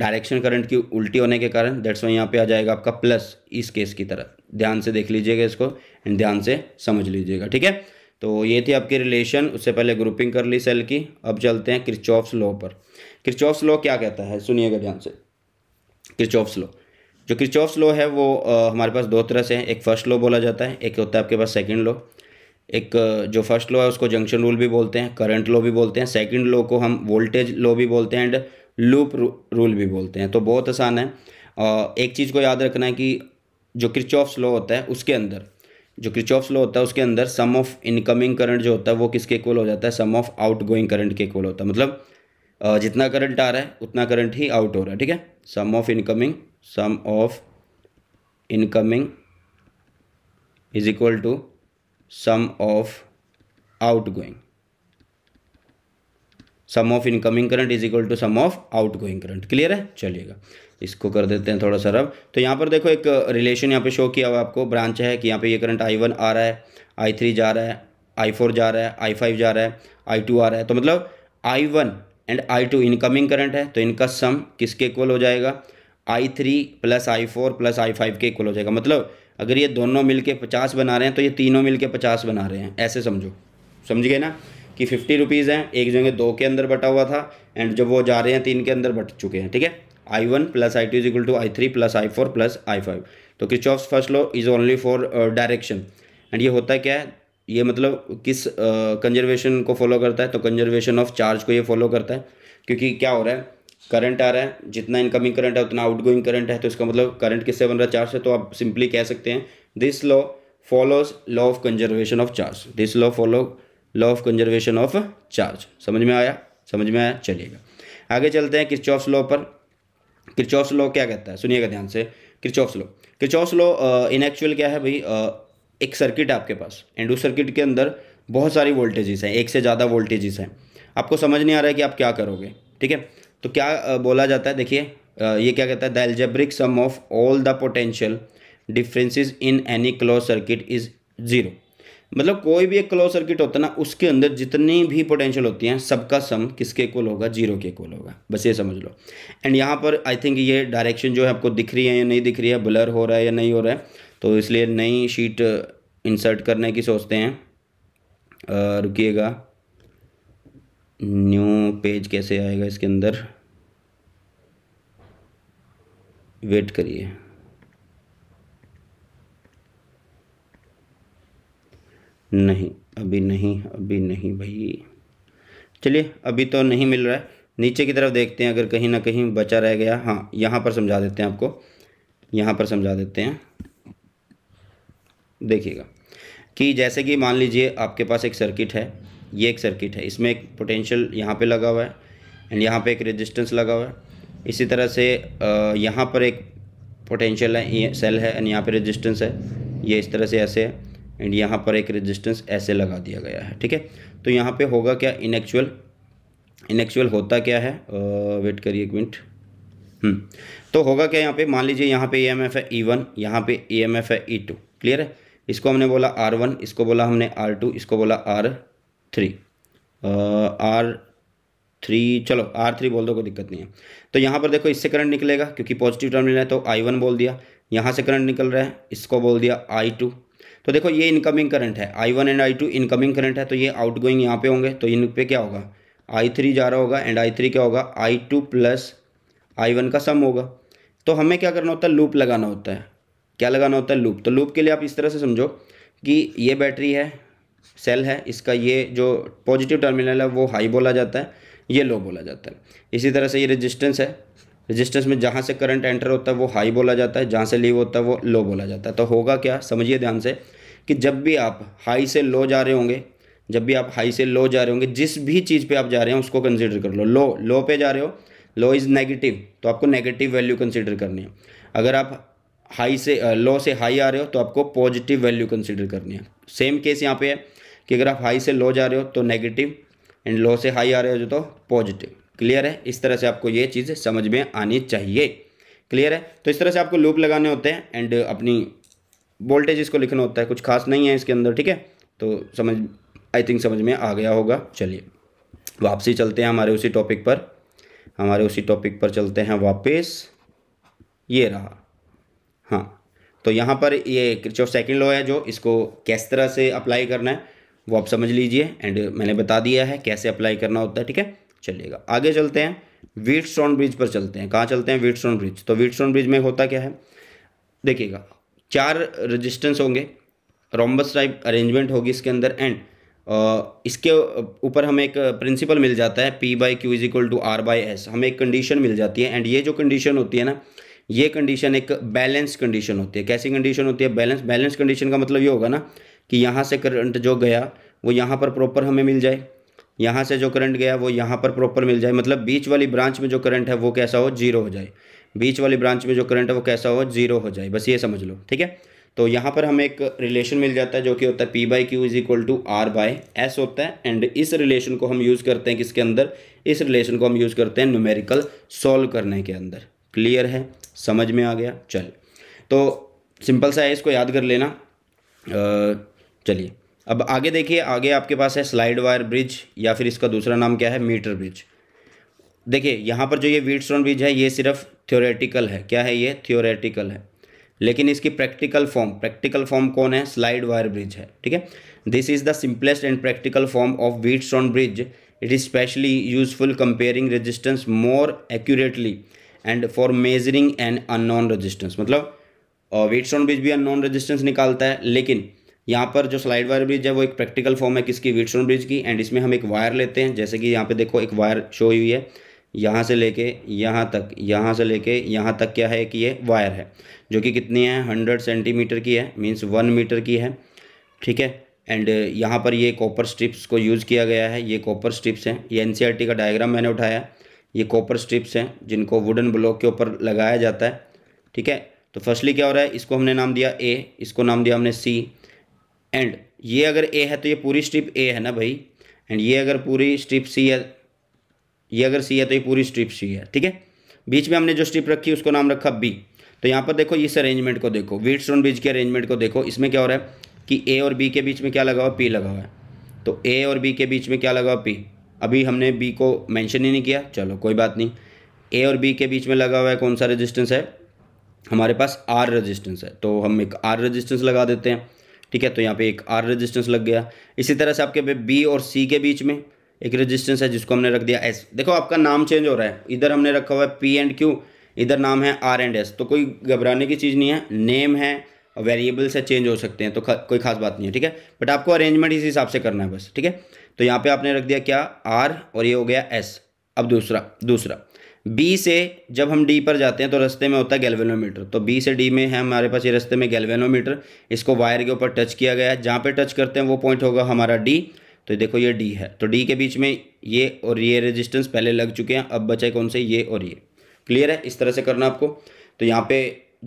डायरेक्शन करंट की उल्टी होने के कारण दैट्स वाई यहाँ पे आ जाएगा आपका प्लस इस केस की तरह ध्यान से देख लीजिएगा इसको एंड ध्यान से समझ लीजिएगा ठीक है तो ये थी आपकी रिलेशन उससे पहले ग्रुपिंग कर ली सेल की अब चलते हैं क्रिचॉफ्स लॉ पर क्रिचॉफ्स लॉ क्या कहता है सुनिएगा ध्यान से क्रिचॉफ्स लॉ जो क्रिचॉफ्स लॉ है वो आ, हमारे पास दो तरह से है एक फर्स्ट लॉ बोला जाता है एक होता है आपके पास सेकेंड लॉ एक जो फर्स्ट लॉ है उसको जंक्शन रूल भी बोलते हैं करंट लॉ भी बोलते हैं सेकंड लॉ को हम वोल्टेज लॉ भी बोलते हैं एंड लूप रूल भी बोलते हैं तो बहुत आसान है एक चीज़ को याद रखना है कि जो क्रिचॉफ्स लॉ होता है उसके अंदर जो क्रिचॉफ्स लो होता है उसके अंदर सम ऑफ इनकमिंग करंट जो होता है वो किसके इक्वल हो जाता है sum of outgoing current के इक्वल होता है मतलब जितना करंट आ रहा है उतना करंट ही आउट हो रहा है ठीक है sum of incoming sum of incoming is equal to sum of outgoing sum of incoming current is equal to sum of outgoing current clear है चलिएगा इसको कर देते हैं थोड़ा सा रब तो यहाँ पर देखो एक रिलेशन यहाँ पे शो किया हुआ आपको ब्रांच है कि यहाँ पे ये करंट आई वन आ रहा है आई थ्री जा रहा है आई फोर जा रहा है आई फाइव जा रहा है आई टू आ रहा है तो मतलब I one and I two incoming current है तो इनका सम किसके इक्वल हो जाएगा I three plus I four plus I five के इक्वल हो जाएगा मतलब अगर ये दोनों मिल के पचास बना रहे हैं तो ये तीनों मिल के पचास बना रहे हैं ऐसे समझो समझ गए ना कि फिफ्टी रुपीज़ हैं एक जगह दो के अंदर बटा हुआ था एंड जब वो जा रहे हैं तीन के अंदर बट चुके हैं ठीक है I one plus I two is equal to I three plus I four plus I five तो Kirchhoff's first law is only for direction and ये होता क्या है ये मतलब किस कंजर्वेशन uh, को फॉलो करता है तो कंजर्वेशन ऑफ चार्ज को ये फॉलो करता है क्योंकि क्या हो रहा है करंट आ रहा है जितना इनकमिंग करंट है उतना आउटगोइंग करंट है तो इसका मतलब करंट किससे बन रहा है चार्ज से तो आप सिंपली कह सकते हैं this law follows law of conservation of charge this law follow law of conservation of charge समझ में आया समझ में आया चलिएगा आगे चलते हैं किस लॉ पर क्रिचॉफ्स लॉ क्या कहता है सुनिएगा ध्यान से Kirchhoff's law Kirchhoff's law in actual क्या है भाई एक सर्किट है आपके पास एंड उस सर्किट के अंदर बहुत सारी वोल्टेजेस हैं एक से ज़्यादा वोल्टेजेस हैं आपको समझ नहीं आ रहा है कि आप क्या करोगे ठीक है तो क्या बोला जाता है देखिए ये क्या कहता है the algebraic sum of all the potential differences in any close circuit is zero मतलब कोई भी एक क्लोज सर्किट होता है ना उसके अंदर जितनी भी पोटेंशियल होती हैं सबका सम किसके कोल होगा जीरो के कोल होगा बस ये समझ लो एंड यहाँ पर आई थिंक ये डायरेक्शन जो है आपको दिख रही है या नहीं दिख रही है ब्लर हो रहा है या नहीं हो रहा है तो इसलिए नई शीट इंसर्ट करने की सोचते हैं रुकीगा न्यू पेज कैसे आएगा इसके अंदर वेट करिए नहीं अभी नहीं अभी नहीं भाई चलिए अभी तो नहीं मिल रहा है नीचे की तरफ देखते हैं अगर कहीं ना कहीं बचा रह गया हाँ यहाँ पर समझा देते हैं आपको यहाँ पर समझा देते हैं देखिएगा कि जैसे कि मान लीजिए आपके पास एक सर्किट है ये एक सर्किट है इसमें एक पोटेंशियल यहाँ पे लगा हुआ है एंड यहाँ पे एक रेजिस्टेंस लगा हुआ है इसी तरह से यहाँ पर एक पोटेंशियल है ये सेल है एंड यहाँ पे रेजिस्टेंस है ये इस तरह से ऐसे है एंड यहाँ पर एक रेजिस्टेंस ऐसे लगा दिया गया है ठीक है तो यहाँ पे होगा क्या इनएक्चुअल इनएक्चुअल होता क्या है वेट करिए एक मिनट हम्म, तो होगा क्या यहाँ पे मान लीजिए यहाँ पे ईएमएफ e है ई e वन यहाँ पे ईएमएफ e है ई टू क्लियर है इसको हमने बोला आर वन इसको बोला हमने आर टू इसको बोला आर थ्री आर थ्री चलो आर थ्री बोल दो कोई दिक्कत नहीं है तो यहाँ पर देखो इससे करंट निकलेगा क्योंकि पॉजिटिव टर्मिनल है तो आई वन बोल दिया यहाँ से करंट निकल रहा है इसको बोल दिया आई टू तो देखो ये इनकमिंग करंट है I one and I two incoming current है तो ये आउट गोइंग यहाँ पे होंगे तो इन पे क्या होगा आई थ्री जा रहा होगा एंड आई थ्री क्या होगा I two plus I one का सम होगा तो हमें क्या करना होता है लूप लगाना होता है क्या लगाना होता है लूप तो लूप के लिए आप इस तरह से समझो कि ये बैटरी है सेल है इसका ये जो पॉजिटिव टर्मिनल है वो हाई बोला जाता है ये लो बोला जाता है इसी तरह से ये रेजिस्टेंस है रेजिस्टेंस में जहाँ से करंट एंटर होता है वो हाई बोला जाता है जहाँ से लीव होता है वो लो बोला जाता है तो होगा क्या समझिए ध्यान से कि जब भी आप हाई से लो जा रहे होंगे जब भी आप हाई से लो जा रहे होंगे जिस भी चीज़ पे आप जा रहे हैं उसको कंसिडर कर लो लो लो पे जा रहे हो लो इज़ नेगेटिव तो आपको नेगेटिव वैल्यू कंसिडर करनी है अगर आप हाई से लो से हाई आ रहे हो तो आपको पॉजिटिव वैल्यू कंसिडर करनी है सेम केस यहाँ पे है कि अगर आप हाई से लो जा रहे हो तो नेगेटिव एंड लो से हाई आ रहे हो तो पॉजिटिव क्लियर है इस तरह से आपको ये चीज़ समझ में आनी चाहिए क्लियर है तो इस तरह से आपको लूप लगाने होते हैं एंड अपनी वोल्टेज इसको लिखना होता है कुछ खास नहीं है इसके अंदर ठीक है तो समझ आई थिंक समझ में आ गया होगा चलिए वापसी चलते हैं हमारे उसी टॉपिक पर हमारे उसी टॉपिक पर चलते हैं वापस ये रहा हाँ तो यहाँ पर ये क्रिचॉफ सेकंड लॉ है जो इसको किस तरह से अप्लाई करना है वो आप समझ लीजिए एंड मैंने बता दिया है कैसे अप्लाई करना होता है ठीक है चलिएगा आगे चलते हैं वीट स्टोन ब्रिज पर चलते हैं कहाँ चलते हैं वीट स्टोन ब्रिज तो वीट स्टोन ब्रिज में होता क्या है देखिएगा चार रजिस्टेंस होंगे रोम्बस टाइप अरेंजमेंट होगी इसके अंदर एंड इसके ऊपर हमें एक प्रिंसिपल मिल जाता है P by Q is equal to R by S हमें एक कंडीशन मिल जाती है एंड ये जो कंडीशन होती है ना ये कंडीशन एक बैलेंस कंडीशन होती है कैसी कंडीशन होती है बैलेंस बैलेंस कंडीशन का मतलब ये होगा ना कि यहाँ से करंट जो गया वो यहाँ पर प्रॉपर हमें मिल जाए यहाँ से जो करंट गया वो यहाँ पर प्रॉपर मिल जाए मतलब बीच वाली ब्रांच में जो करंट है वो कैसा हो जीरो हो जाए बीच वाली ब्रांच में जो करंट है वो कैसा हो जीरो हो जाए बस ये समझ लो ठीक है तो यहाँ पर हमें एक रिलेशन मिल जाता है जो कि होता है P by Q is equal to R by S होता है एंड इस रिलेशन को हम यूज़ करते हैं किसके अंदर इस रिलेशन को हम यूज़ करते हैं न्यूमेरिकल सॉल्व करने के अंदर क्लियर है समझ में आ गया चल तो सिंपल सा है इसको याद कर लेना चलिए अब आगे देखिए आगे आपके पास है स्लाइड वायर ब्रिज या फिर इसका दूसरा नाम क्या है मीटर ब्रिज देखिए यहाँ पर जो ये वीट स्टोन ब्रिज है ये सिर्फ थ्योरेटिकल है क्या है ये थ्योरेटिकल है लेकिन इसकी प्रैक्टिकल फॉर्म प्रैक्टिकल फॉर्म कौन है स्लाइड वायर ब्रिज है ठीक है this is the simplest and practical form of Wheatstone bridge is specially useful comparing resistance more accurately and for measuring measuring unknown resistance मतलब Wheatstone bridge भी unknown resistance निकालता है लेकिन यहाँ पर जो स्लाइड वायर ब्रिज है वो एक प्रैक्टिकल फॉर्म है किसकी वीट स्टोन ब्रिज की एंड इसमें हम एक वायर लेते हैं जैसे कि यहाँ पे देखो एक वायर शो हुई है यहाँ से लेके यहाँ तक यहाँ से लेके यहाँ तक क्या है कि ये वायर है जो कि कितनी है हंड्रेड सेंटीमीटर की है मीन्स वन मीटर की है ठीक है एंड यहाँ पर ये कॉपर स्ट्रिप्स को यूज़ किया गया है ये कॉपर स्ट्रिप्स हैं ये एन e का डायग्राम मैंने उठाया ये कॉपर स्ट्रिप्स हैं जिनको वुडन ब्लॉक के ऊपर लगाया जाता है ठीक है तो फर्स्टली क्या हो रहा है इसको हमने नाम दिया ए इसको नाम दिया हमने सी एंड ये अगर ए है तो ये पूरी स्ट्रिप ए है ना भाई एंड ये अगर पूरी स्ट्रिप सी है ये अगर सी है तो ये पूरी स्ट्रिप सी है ठीक है बीच में हमने जो स्ट्रिप रखी उसको नाम रखा बी तो यहाँ पर देखो इस अरेंजमेंट को देखो वीट स्टोन ब्रिज के अरेंजमेंट को देखो इसमें क्या हो रहा है कि ए और बी के बीच में क्या लगा हुआ पी लगा हुआ है तो ए और बी के बीच में क्या लगा हुआ पी अभी हमने बी को मैंशन ही नहीं किया चलो कोई बात नहीं ए और बी के बीच में लगा हुआ है कौन सा रजिस्टेंस है हमारे पास आर रजिस्टेंस है तो हम एक आर रजिस्टेंस लगा देते हैं ठीक है तो यहाँ पे एक आर रेजिस्टेंस लग गया इसी तरह से आपके बी और सी के बीच में एक रेजिस्टेंस है जिसको हमने रख दिया एस देखो आपका नाम चेंज हो रहा है इधर हमने रखा हुआ है पी एंड क्यू इधर नाम है आर एंड एस तो कोई घबराने की चीज़ नहीं है नेम है वेरिएबल्स है चेंज हो सकते हैं तो खा, कोई खास बात नहीं है ठीक है बट आपको अरेंजमेंट इस हिसाब से करना है बस ठीक है तो यहाँ पे आपने रख दिया क्या आर और ये हो गया एस अब दूसरा दूसरा बी से जब हम डी पर जाते हैं तो रस्ते में होता है गैल्वेनोमीटर तो बी से डी में है हमारे पास ये रस्ते में गैल्वेनोमीटर इसको वायर के ऊपर टच किया गया है जहाँ पे टच करते हैं वो पॉइंट होगा हमारा डी तो देखो ये डी है तो डी के बीच में ये और ये रेजिस्टेंस पहले लग चुके हैं अब बचे कौन से ये और ये क्लियर है इस तरह से करना आपको तो यहाँ पे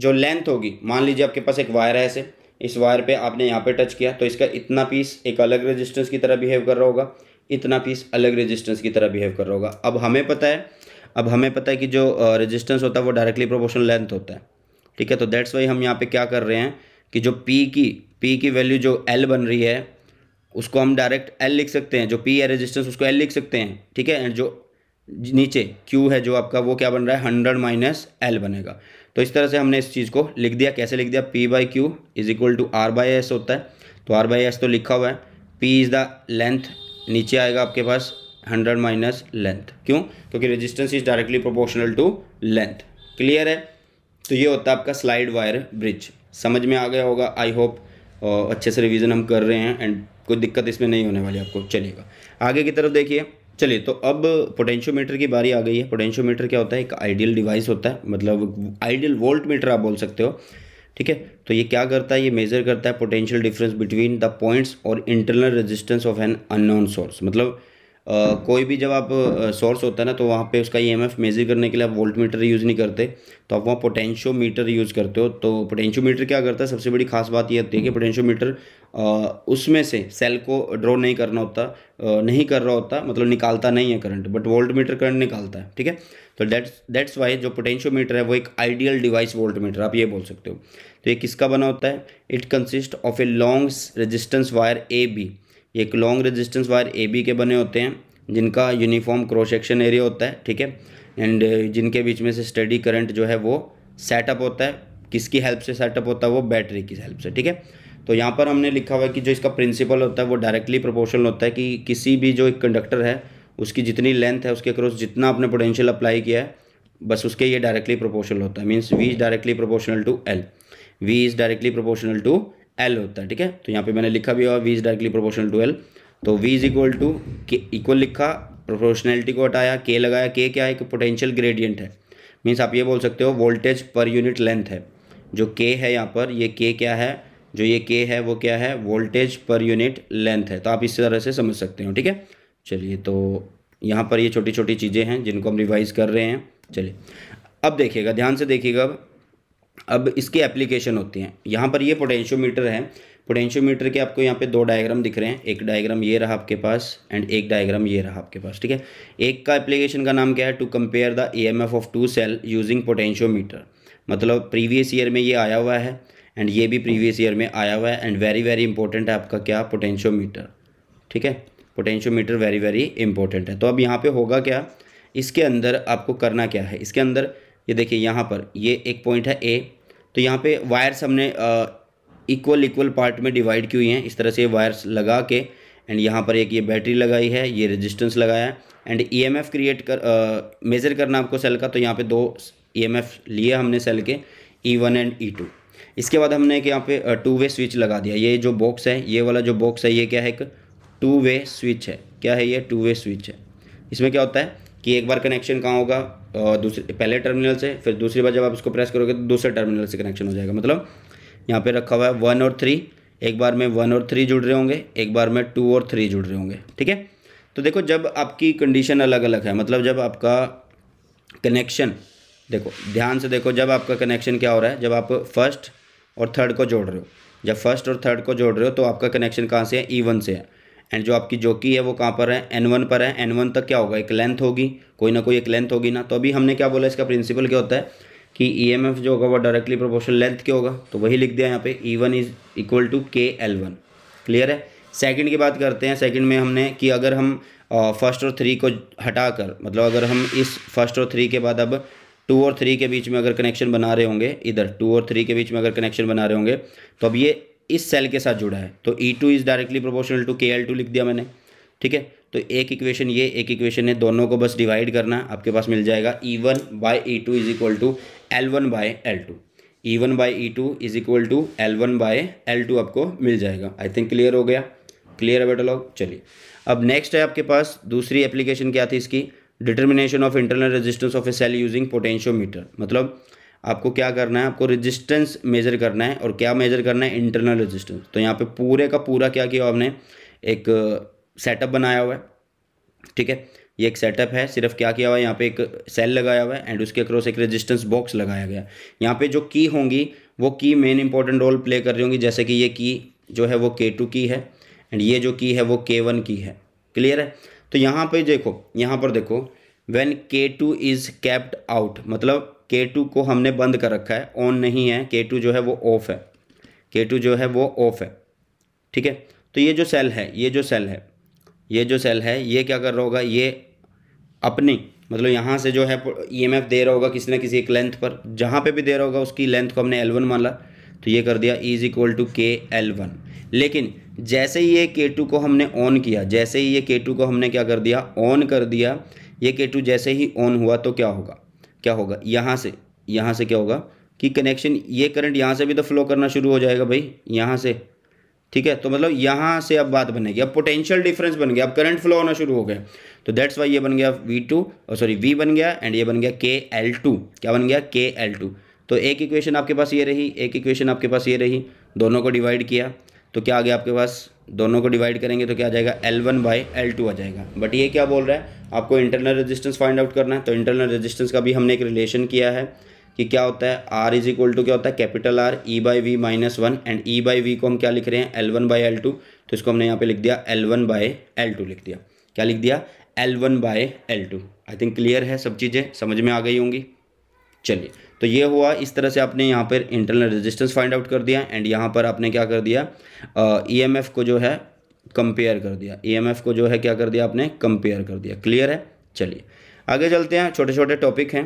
जो लेंथ होगी मान लीजिए आपके पास एक वायर है ऐसे इस वायर पे आपने यहाँ पे टच किया तो इसका इतना पीस एक अलग रेजिस्टेंस की तरह बिहेव कर रहा होगा इतना पीस अलग रेजिस्टेंस की तरह बिहेव कर रहा होगा अब हमें पता है अब हमें पता है कि जो रेजिस्टेंस होता है वो डायरेक्टली प्रोपोर्शनल लेंथ होता है ठीक है तो दैट्स वाई हम यहाँ पे क्या कर रहे हैं कि जो पी की पी की वैल्यू जो एल बन रही है उसको हम डायरेक्ट एल लिख सकते हैं जो पी है रेजिस्टेंस उसको एल लिख सकते हैं ठीक है एंड जो नीचे क्यू है जो आपका वो क्या बन रहा है हंड्रेड माइनस एल बनेगा तो इस तरह से हमने इस चीज़ को लिख दिया कैसे लिख दिया P by Q is equal to R by S होता है तो आर बाई एस तो लिखा हुआ है पी इज़ द लेंथ नीचे आएगा आपके पास हंड्रेड माइनस लेंथ क्यों क्योंकि resistance is directly proportional to length clear है तो ये होता है आपका स्लाइड वायर ब्रिज समझ में आ गया होगा आई होप अच्छे से रिविज़न हम कर रहे हैं एंड कोई दिक्कत इसमें नहीं होने वाली आपको चलेगा आगे की तरफ देखिए चलिए तो अब पोटेंशियोमीटर की बारी आ गई है पोटेंशियोमीटर क्या होता है एक आइडियल डिवाइस होता है मतलब आइडियल वोल्ट मीटर आप बोल सकते हो ठीक है तो ये क्या करता है ये मेजर करता है potential difference between the points और internal resistance of an unknown source मतलब कोई भी जब आप सोर्स होता है ना तो वहाँ पे उसका ई एम मेजर करने के लिए आप वोल्ट मीटर यूज़ नहीं करते तो आप वहाँ पोटेंशियो मीटर यूज़ करते हो तो पोटेंशियो मीटर क्या करता है सबसे बड़ी खास बात यह होती है कि पोटेंशियो मीटर उसमें से सेल को ड्रॉ नहीं करना होता नहीं कर रहा होता मतलब निकालता नहीं है current but voltmeter current निकालता है ठीक है तो डेट्स डेट्स वाई जो पोटेंशियो मीटर है वो एक आइडियल डिवाइस वोल्ट मीटर आप ये बोल सकते हो तो ये किसका बना होता है it consist of a long resistance wire A B एक long resistance wire A B के बने होते हैं जिनका यूनिफॉर्म क्रॉस सेक्शन एरिया होता है ठीक है एंड uh, जिनके बीच में से स्टडी करंट जो है वो सेटअप होता है किसकी हेल्प से सेटअप होता है वो बैटरी की हेल्प से ठीक है तो यहाँ पर हमने लिखा हुआ है कि जो इसका प्रिंसिपल होता है वो डायरेक्टली प्रोपोर्शनल होता है कि किसी भी जो एक कंडक्टर है उसकी जितनी लेंथ है उसके क्रॉस जितना आपने पोटेंशियल अप्लाई किया है बस उसके ये डायरेक्टली प्रोपोर्शनल होता है means V is directly proportional to L V is directly proportional to L होता है ठीक है तो यहाँ पे मैंने लिखा भी हुआ V is directly proportional to L तो V is equal to equal लिखा प्रोपोर्शनैलिटी को हटाया के लगाया के क्या है कि पोटेंशियल ग्रेडियंट है मीन्स आप ये बोल सकते हो वोल्टेज पर यूनिट लेंथ है जो के है यहाँ पर ये के क्या है जो ये के है वो क्या है वोल्टेज पर यूनिट लेंथ है तो आप इस तरह से समझ सकते हो ठीक है चलिए तो यहाँ पर ये छोटी छोटी चीज़ें हैं जिनको हम रिवाइज कर रहे हैं चलिए अब देखिएगा ध्यान से देखिएगा अब अब इसकी एप्लीकेशन होती हैं यहाँ पर ये पोटेंशियोमीटर है पोटेंशियोमीटर के आपको यहाँ पे दो डायग्राम दिख रहे हैं एक डायग्राम ये रहा आपके पास एंड एक डायग्राम ये रहा आपके पास ठीक है एक का एप्लीकेशन का नाम क्या है to compare the EMF of two cell using potentiometer मतलब प्रीवियस ईयर में ये आया हुआ है एंड ये भी प्रीवियस ईयर में आया हुआ है एंड वेरी वेरी इंपॉर्टेंट है आपका क्या मीटर ठीक है मीटर वेरी वेरी इंपॉर्टेंट है तो अब यहाँ पर होगा क्या इसके अंदर आपको करना क्या है इसके अंदर ये देखिए यहाँ पर ये एक पॉइंट है ए तो यहाँ पे वायर्स हमने इक्वल इक्वल पार्ट में डिवाइड की हुई हैं इस तरह से वायर्स लगा के एंड यहाँ पर एक ये बैटरी लगाई है ये रेजिस्टेंस लगाया है एंड ईएमएफ क्रिएट कर मेज़र करना आपको सेल का तो यहाँ पे दो ईएमएफ e लिए हमने सेल के E one and E two इसके बाद हमने एक यहाँ पे टू वे स्विच लगा दिया ये जो बॉक्स है ये वाला जो बॉक्स है ये क्या है एक टू वे स्विच है क्या है ये टू वे स्विच है इसमें क्या होता है कि एक बार कनेक्शन कहाँ होगा दूसरे पहले टर्मिनल से फिर दूसरी बार जब आप इसको प्रेस करोगे तो दूसरे टर्मिनल से कनेक्शन हो जाएगा मतलब यहाँ पे रखा हुआ है वन और थ्री एक बार में वन और थ्री जुड़ रहे होंगे एक बार में टू और थ्री जुड़ रहे होंगे ठीक है तो देखो जब आपकी कंडीशन अलग अलग है मतलब जब आपका कनेक्शन देखो ध्यान से देखो जब आपका कनेक्शन क्या हो रहा है जब आप फर्स्ट और थर्ड को जोड़ रहे हो जब फर्स्ट और थर्ड को जोड़ रहे हो तो आपका कनेक्शन कहाँ से है ई e वन से है एंड जो आपकी जोकी है वो कहाँ पर है एन वन पर है एन वन तक क्या होगा एक लेंथ होगी कोई ना कोई एक लेंथ होगी ना तो अभी हमने क्या बोला इसका प्रिंसिपल क्या होता है कि ई e जो होगा वो डायरेक्टली प्रोपोर्शनल लेंथ के होगा तो वही लिख दिया यहाँ पे E one is equal to K L one clear है सेकंड की बात करते हैं सेकंड में हमने कि अगर हम फर्स्ट और थ्री को हटाकर मतलब अगर हम इस फर्स्ट और थ्री के बाद अब टू और थ्री के बीच में अगर कनेक्शन बना रहे होंगे इधर टू और थ्री के बीच में अगर कनेक्शन बना रहे होंगे तो अब ये इस सेल के साथ जुड़ा है तो E two is directly proportional to K L two लिख दिया मैंने ठीक है तो एक इक्वेशन ये एक इक्वेशन है दोनों को बस डिवाइड करना आपके पास मिल जाएगा E one by E two is equal to L one by L two E one by E two is equal to L one by L two आपको मिल जाएगा आई थिंक क्लियर हो गया क्लियर है बेटा लोग चलिए अब नेक्स्ट है आपके पास दूसरी एप्लीकेशन क्या थी इसकी determination of internal resistance of a cell using potentiometer मतलब आपको क्या करना है आपको रेजिस्टेंस मेजर करना है और क्या मेजर करना है इंटरनल रेजिस्टेंस तो यहाँ पे पूरे का पूरा क्या किया हमने एक सेटअप uh, बनाया हुआ है ठीक है ये एक सेटअप है सिर्फ क्या किया हुआ है यहाँ पे एक सेल लगाया हुआ है एंड उसके अक्रॉस एक रेजिस्टेंस बॉक्स लगाया गया यहाँ पे जो की होंगी वो की मेन इंपॉर्टेंट रोल प्ले कर रही होंगी जैसे कि ये की जो है वो के टू की है एंड ये जो की है वो के वन की है क्लियर है तो यहाँ पे देखो यहाँ पर देखो वेन के टू इज़ कैप्ड आउट मतलब के टू को हमने बंद कर रखा है ऑन नहीं है के टू जो है वो ऑफ है के टू जो है वो ऑफ है ठीक है तो ये जो सेल है ये जो सेल है ये जो सेल है ये क्या कर रहा होगा ये अपनी मतलब यहाँ से जो है एफ e दे रहा होगा किसी ना किसी एक लेंथ पर जहाँ पे भी दे रहा होगा उसकी लेंथ को हमने एल वन मान ला तो ये कर दिया is equal to K L one लेकिन जैसे ही ये के टू को हमने ऑन किया जैसे ही ये के टू को हमने क्या कर दिया ऑन कर दिया ये के टू जैसे ही ऑन हुआ तो क्या होगा क्या होगा यहाँ से यहाँ से क्या होगा कि कनेक्शन ये करंट यहाँ से भी तो फ्लो करना शुरू हो जाएगा भाई यहाँ से ठीक है तो मतलब यहाँ से अब बात बनेगी अब पोटेंशियल डिफरेंस बन गया अब करंट फ्लो होना शुरू हो गया तो दैट्स वाई ये बन गया वी टू और सॉरी वी बन गया एंड ये बन गया के एल टू क्या बन गया के एल टू तो एक इक्वेशन आपके पास ये रही एक इक्वेशन आपके पास ये रही दोनों को डिवाइड किया तो क्या आ गया आपके पास दोनों को डिवाइड करेंगे तो क्या आ जाएगा L one by L two आ जाएगा बट ये क्या बोल रहा है आपको इंटरनल रेजिस्टेंस फाइंड आउट करना है तो इंटरनल रेजिस्टेंस का भी हमने एक रिलेशन किया है कि क्या होता है आर इज इक्वल टू क्या होता है capital R E by V minus one and E by V को हम क्या लिख रहे हैं L one by L two तो इसको हमने यहाँ पे लिख दिया L one by L two लिख दिया क्या लिख दिया L one by L two I think clear है सब चीज़ें समझ में आ गई होंगी चलिए तो ये हुआ इस तरह से आपने यहाँ पर इंटरनल रेजिस्टेंस फाइंड आउट कर दिया एंड यहाँ पर आपने क्या कर दिया ई uh, e को जो है कंपेयर कर दिया ई e को जो है क्या कर दिया आपने कंपेयर कर दिया क्लियर है चलिए आगे चलते हैं छोटे छोटे टॉपिक हैं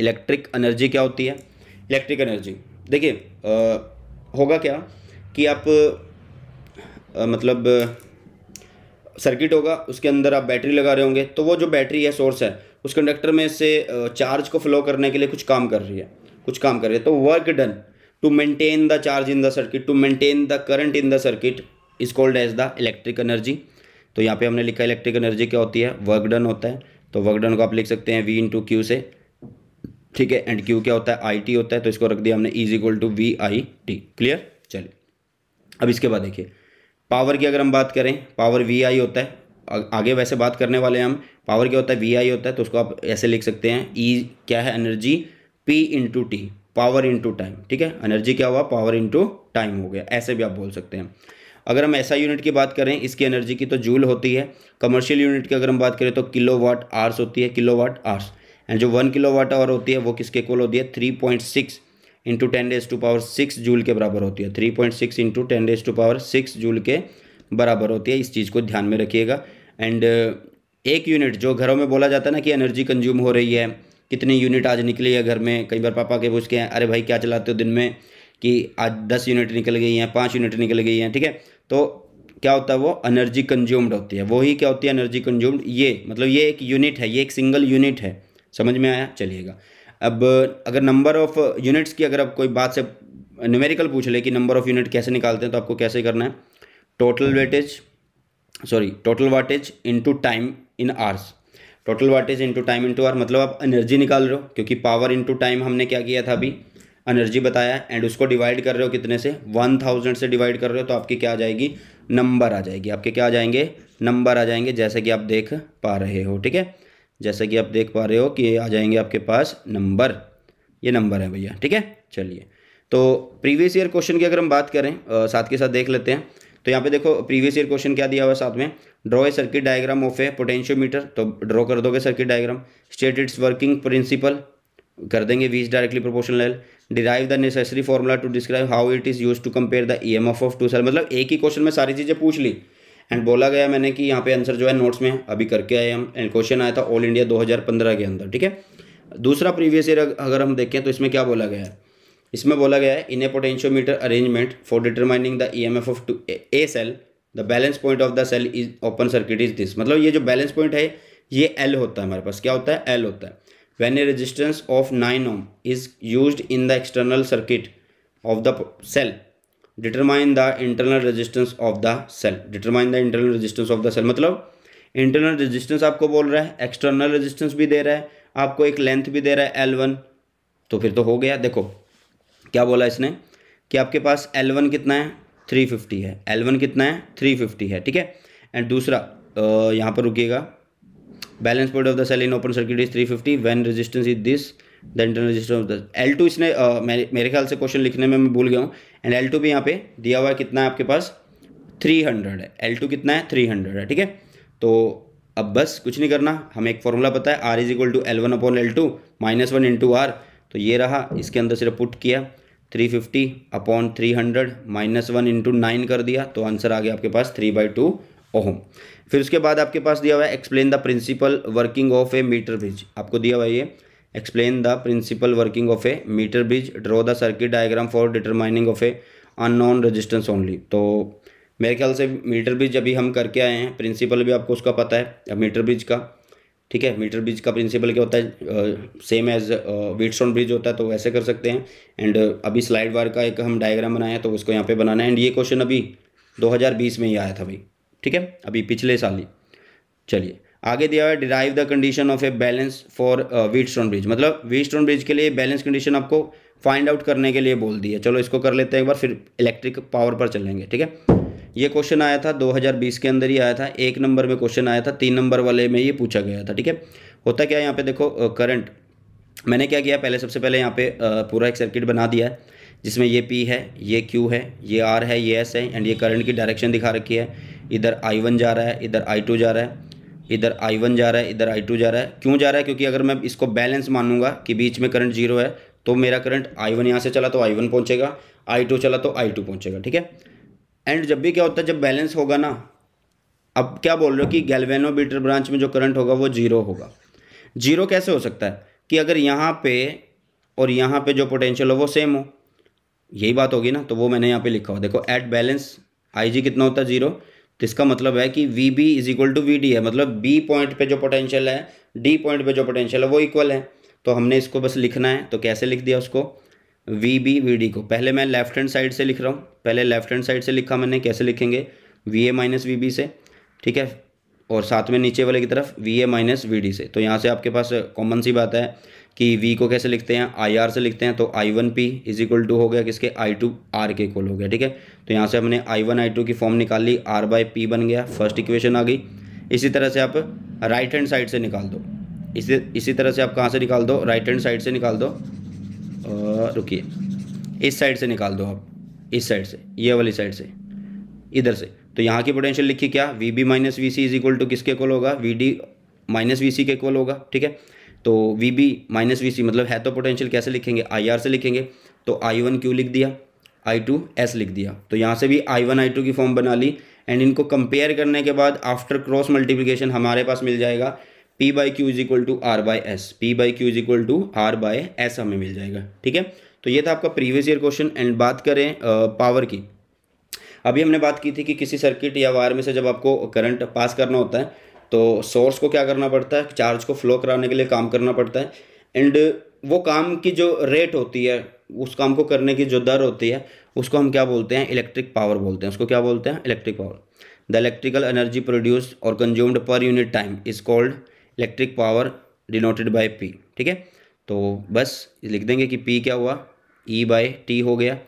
इलेक्ट्रिक एनर्जी क्या होती है इलेक्ट्रिक एनर्जी देखिए होगा क्या कि आप आ, मतलब सर्किट होगा उसके अंदर आप बैटरी लगा रहे होंगे तो वो जो बैटरी है सोर्स है उस कंडक्टर में से चार्ज को फ्लो करने के लिए कुछ काम कर रही है कुछ काम कर रही है तो work done to maintain the charge in the circuit to maintain the current in the circuit is called as the electric energy तो यहाँ पे हमने लिखा इलेक्ट्रिक एनर्जी क्या होती है वर्क डन होता है तो वर्क डन को आप लिख सकते हैं वी टू क्यू से ठीक है एंड क्यू क्या होता है आई टी होता है तो इसको रख दिया हमने is equal to V I T clear चलिए अब इसके बाद देखिए पावर की अगर हम बात करें पावर वी आई होता है आगे वैसे बात करने वाले हम पावर क्या होता है वी आई होता है तो उसको आप ऐसे लिख सकते हैं ई e क्या है energy P into T power into time ठीक है एनर्जी क्या हुआ पावर इंटू टाइम हो गया ऐसे भी आप बोल सकते हैं अगर हम ऐसा यूनिट की बात करें इसकी एनर्जी की तो जूल होती है कमर्शियल यूनिट की अगर हम बात करें तो किलो वाट आर्स होती है किलो वाट आर्स एंड जो वन किलो वाट आवर होती है वो किसके इक्वल होती है three point six into ten raise to power six joule के बराबर होती है three point six into ten raise to power six joule के बराबर होती है इस चीज़ को ध्यान में रखिएगा एंड uh, एक यूनिट जो घरों में बोला जाता है ना कि एनर्जी कंज्यूम हो रही है कितनी यूनिट आज निकली है घर में कई बार पापा के पूछते हैं अरे भाई क्या चलाते हो दिन में कि आज दस यूनिट निकल गई हैं पाँच यूनिट निकल गई हैं ठीक है तो क्या होता है वो एनर्जी कंज्यूम्ड होती है वही क्या होती है एनर्जी कंज्यूम्ड ये मतलब ये एक यूनिट है ये एक सिंगल यूनिट है समझ में आया चलिएगा अब अगर नंबर ऑफ यूनिट्स की अगर आप कोई बात से न्यूमेरिकल पूछ ले कि नंबर ऑफ यूनिट कैसे निकालते हैं तो आपको कैसे करना है total weightage sorry total wattage into time in hours total wattage into time into hour मतलब आप एनर्जी निकाल रहे हो क्योंकि पावर इंटू टाइम हमने क्या किया था अभी एनर्जी बताया एंड उसको डिवाइड कर रहे हो कितने से वन थाउजेंड से डिवाइड कर रहे हो तो आपकी क्या आ जाएगी नंबर आ जाएगी आपके क्या आ जाएंगे नंबर आ जाएंगे जैसे कि आप देख पा रहे हो ठीक है जैसे कि आप देख पा रहे हो कि आ जाएंगे आपके पास नंबर ये नंबर है भैया ठीक है चलिए तो प्रीवियस ईयर क्वेश्चन की अगर हम बात करें आ, साथ के साथ देख लेते हैं तो यहाँ पे देखो प्रीवियस ईयर क्वेश्चन क्या दिया हुआ साथ में draw a circuit diagram of a meter तो ड्रॉ कर दोगे circuit diagram state its working principle कर देंगे वीज directly directly proportional derive the necessary formula to describe how it is use to compare the E M of of two cell मतलब एक ही question में सारी चीज़ें पूछ ली एंड बोला गया मैंने कि यहाँ पे आंसर जो है नोट्स में अभी करके आए हम एंड क्वेश्चन आया था ऑल इंडिया 2015 के अंदर ठीक है दूसरा प्रीवियस ईयर अगर हम देखें तो इसमें क्या बोला गया है इसमें बोला गया है in a potentiometer arrangement for determining the E M F of two a cell the balance point of the cell is open circuit is this मतलब ये जो बैलेंस पॉइंट है ये एल होता है हमारे पास क्या होता है एल होता है when a resistance of nine ohm is use in the external circuit of the cell determine the internal resistance of the cell determine the internal resistance of the cell मतलब internal resistance आपको बोल रहा है external resistance भी दे रहा है आपको एक लेंथ भी दे रहा है एल वन तो फिर तो हो गया देखो क्या बोला इसने कि आपके पास एल वन कितना है थ्री फिफ्टी है एल वन कितना है थ्री फिफ्टी है ठीक है एंड दूसरा यहाँ पर रुकिएगा balance point of the cell in open circuit is three fifty when resistance is this the internal register of the L two इसने uh, मेरे, मेरे ख्याल से क्वेश्चन लिखने में मैं भूल गया हूँ एंड एल टू भी यहाँ पे दिया हुआ कितना है आपके पास थ्री हंड्रेड है एल टू कितना है थ्री हंड्रेड है ठीक है तो अब बस कुछ नहीं करना हमें एक फॉर्मूला पता है R is equal to L one upon L two minus one into R तो ये रहा इसके अंदर सिर्फ पुट किया three fifty upon three hundred minus one into nine कर दिया तो आंसर आ गया आपके पास थ्री बाई टू ओहम फिर उसके बाद आपके पास दिया हुआ है explain the principle working of a meter bridge आपको दिया हुआ ये explain the principle working of a meter bridge draw the circuit diagram for determining of a unknown resistance only तो मेरे ख्याल से मीटर ब्रिज अभी हम करके आए हैं प्रिंसिपल भी आपको उसका पता है मीटर ब्रिज का ठीक है मीटर ब्रिज का प्रिंसिपल क्या होता है सेम एज वेटस्टोन ब्रिज होता है तो वैसे कर सकते हैं एंड अभी स्लाइड वार का एक हम डायग्राम बनाया तो उसको यहाँ पे बनाना है एंड ये क्वेश्चन अभी 2020 में ही आया था भाई ठीक है अभी पिछले साल ही चलिए आगे दिया हुआ है derive the condition of a balance for wheat bridge मतलब वीट ब्रिज के लिए बैलेंस कंडीशन आपको फाइंड आउट करने के लिए बोल दी चलो इसको कर लेते हैं एक बार फिर इलेक्ट्रिक पावर पर चलेंगे ठीक है ये क्वेश्चन आया था 2020 के अंदर ही आया था एक नंबर में क्वेश्चन आया था तीन नंबर वाले में ये पूछा गया था ठीक है होता क्या यहाँ पे देखो करंट मैंने क्या किया पहले सबसे पहले यहाँ पे पूरा एक सर्किट बना दिया है जिसमें ये पी है ये क्यू है ये आर है ये एस है एंड ये करंट की डायरेक्शन दिखा रखी है इधर आई वन जा रहा है इधर आई टू जा रहा है इधर आई वन जा रहा है इधर आई टू जा रहा है क्यों जा रहा है क्योंकि अगर मैं इसको बैलेंस मानूंगा कि बीच में करंट जीरो है तो मेरा करंट आई वन यहाँ से चला तो आई वन पहुँचेगा आई टू चला तो आई टू पहुँचेगा ठीक है एंड जब भी क्या होता है जब बैलेंस होगा ना अब क्या बोल रहे हो कि गैल्वेनोमीटर ब्रांच में जो करंट होगा वो जीरो होगा जीरो कैसे हो सकता है कि अगर यहाँ पे और यहाँ पे जो पोटेंशियल हो वो सेम हो यही बात होगी ना तो वो मैंने यहाँ पे लिखा हो देखो एट बैलेंस आई कितना होता है जीरो तो इसका मतलब है कि V B is equal to V D है मतलब बी पॉइंट पे जो पोटेंशियल है डी पॉइंट पे जो पोटेंशियल है वो इक्वल है तो हमने इसको बस लिखना है तो कैसे लिख दिया उसको वी बी वी डी को पहले मैं लेफ्ट हैंड साइड से लिख रहा हूँ पहले लेफ्ट हैंड साइड से लिखा मैंने कैसे लिखेंगे V A minus V B से ठीक है और साथ में नीचे वाले की तरफ V A minus V D से तो यहाँ से आपके पास कॉमन सी बात है कि वी को कैसे लिखते हैं आई आर से लिखते हैं तो I one P is equal to हो गया किसके आई टू आर के इक्वल हो गया ठीक है तो यहाँ से हमने आई वन आई टू की फॉर्म निकाल ली आर बाई पी बन गया फर्स्ट इक्वेशन आ गई इसी तरह से आप राइट हैंड साइड से निकाल दो इसी इसी तरह से आप कहाँ से निकाल दो राइट हैंड साइड से निकाल दो रुकिए इस साइड से निकाल दो आप इस साइड से ये वाली साइड से इधर से तो यहाँ की पोटेंशियल लिखी क्या V B minus V C is equal to किसके इक्वल होगा V D minus V C के इक्वल होगा ठीक है तो V B minus V C मतलब है तो पोटेंशियल कैसे लिखेंगे आई आर से लिखेंगे तो आई वन क्यू लिख दिया आई टू एस लिख दिया तो यहाँ से भी आई वन आई टू की फॉर्म बना ली एंड इनको कंपेयर करने के बाद आफ्टर क्रॉस मल्टीप्लीकेशन हमारे पास मिल जाएगा P by Q is equal to R by S P by Q is equal to R by S हमें मिल जाएगा ठीक है तो ये था आपका प्रीवियस ईयर क्वेश्चन एंड बात करें पावर की अभी हमने बात की थी कि किसी सर्किट या वायर में से जब आपको करंट पास करना होता है तो सोर्स को क्या करना पड़ता है चार्ज को फ्लो कराने के लिए काम करना पड़ता है एंड वो काम की जो रेट होती है उस काम को करने की जो दर होती है उसको हम क्या बोलते हैं इलेक्ट्रिक पावर बोलते हैं उसको क्या बोलते हैं electric power the electrical energy produce और consumed per unit time is called electric power denoted by P ठीक है तो बस लिख देंगे कि पी क्या हुआ ई e बाय टी हो गया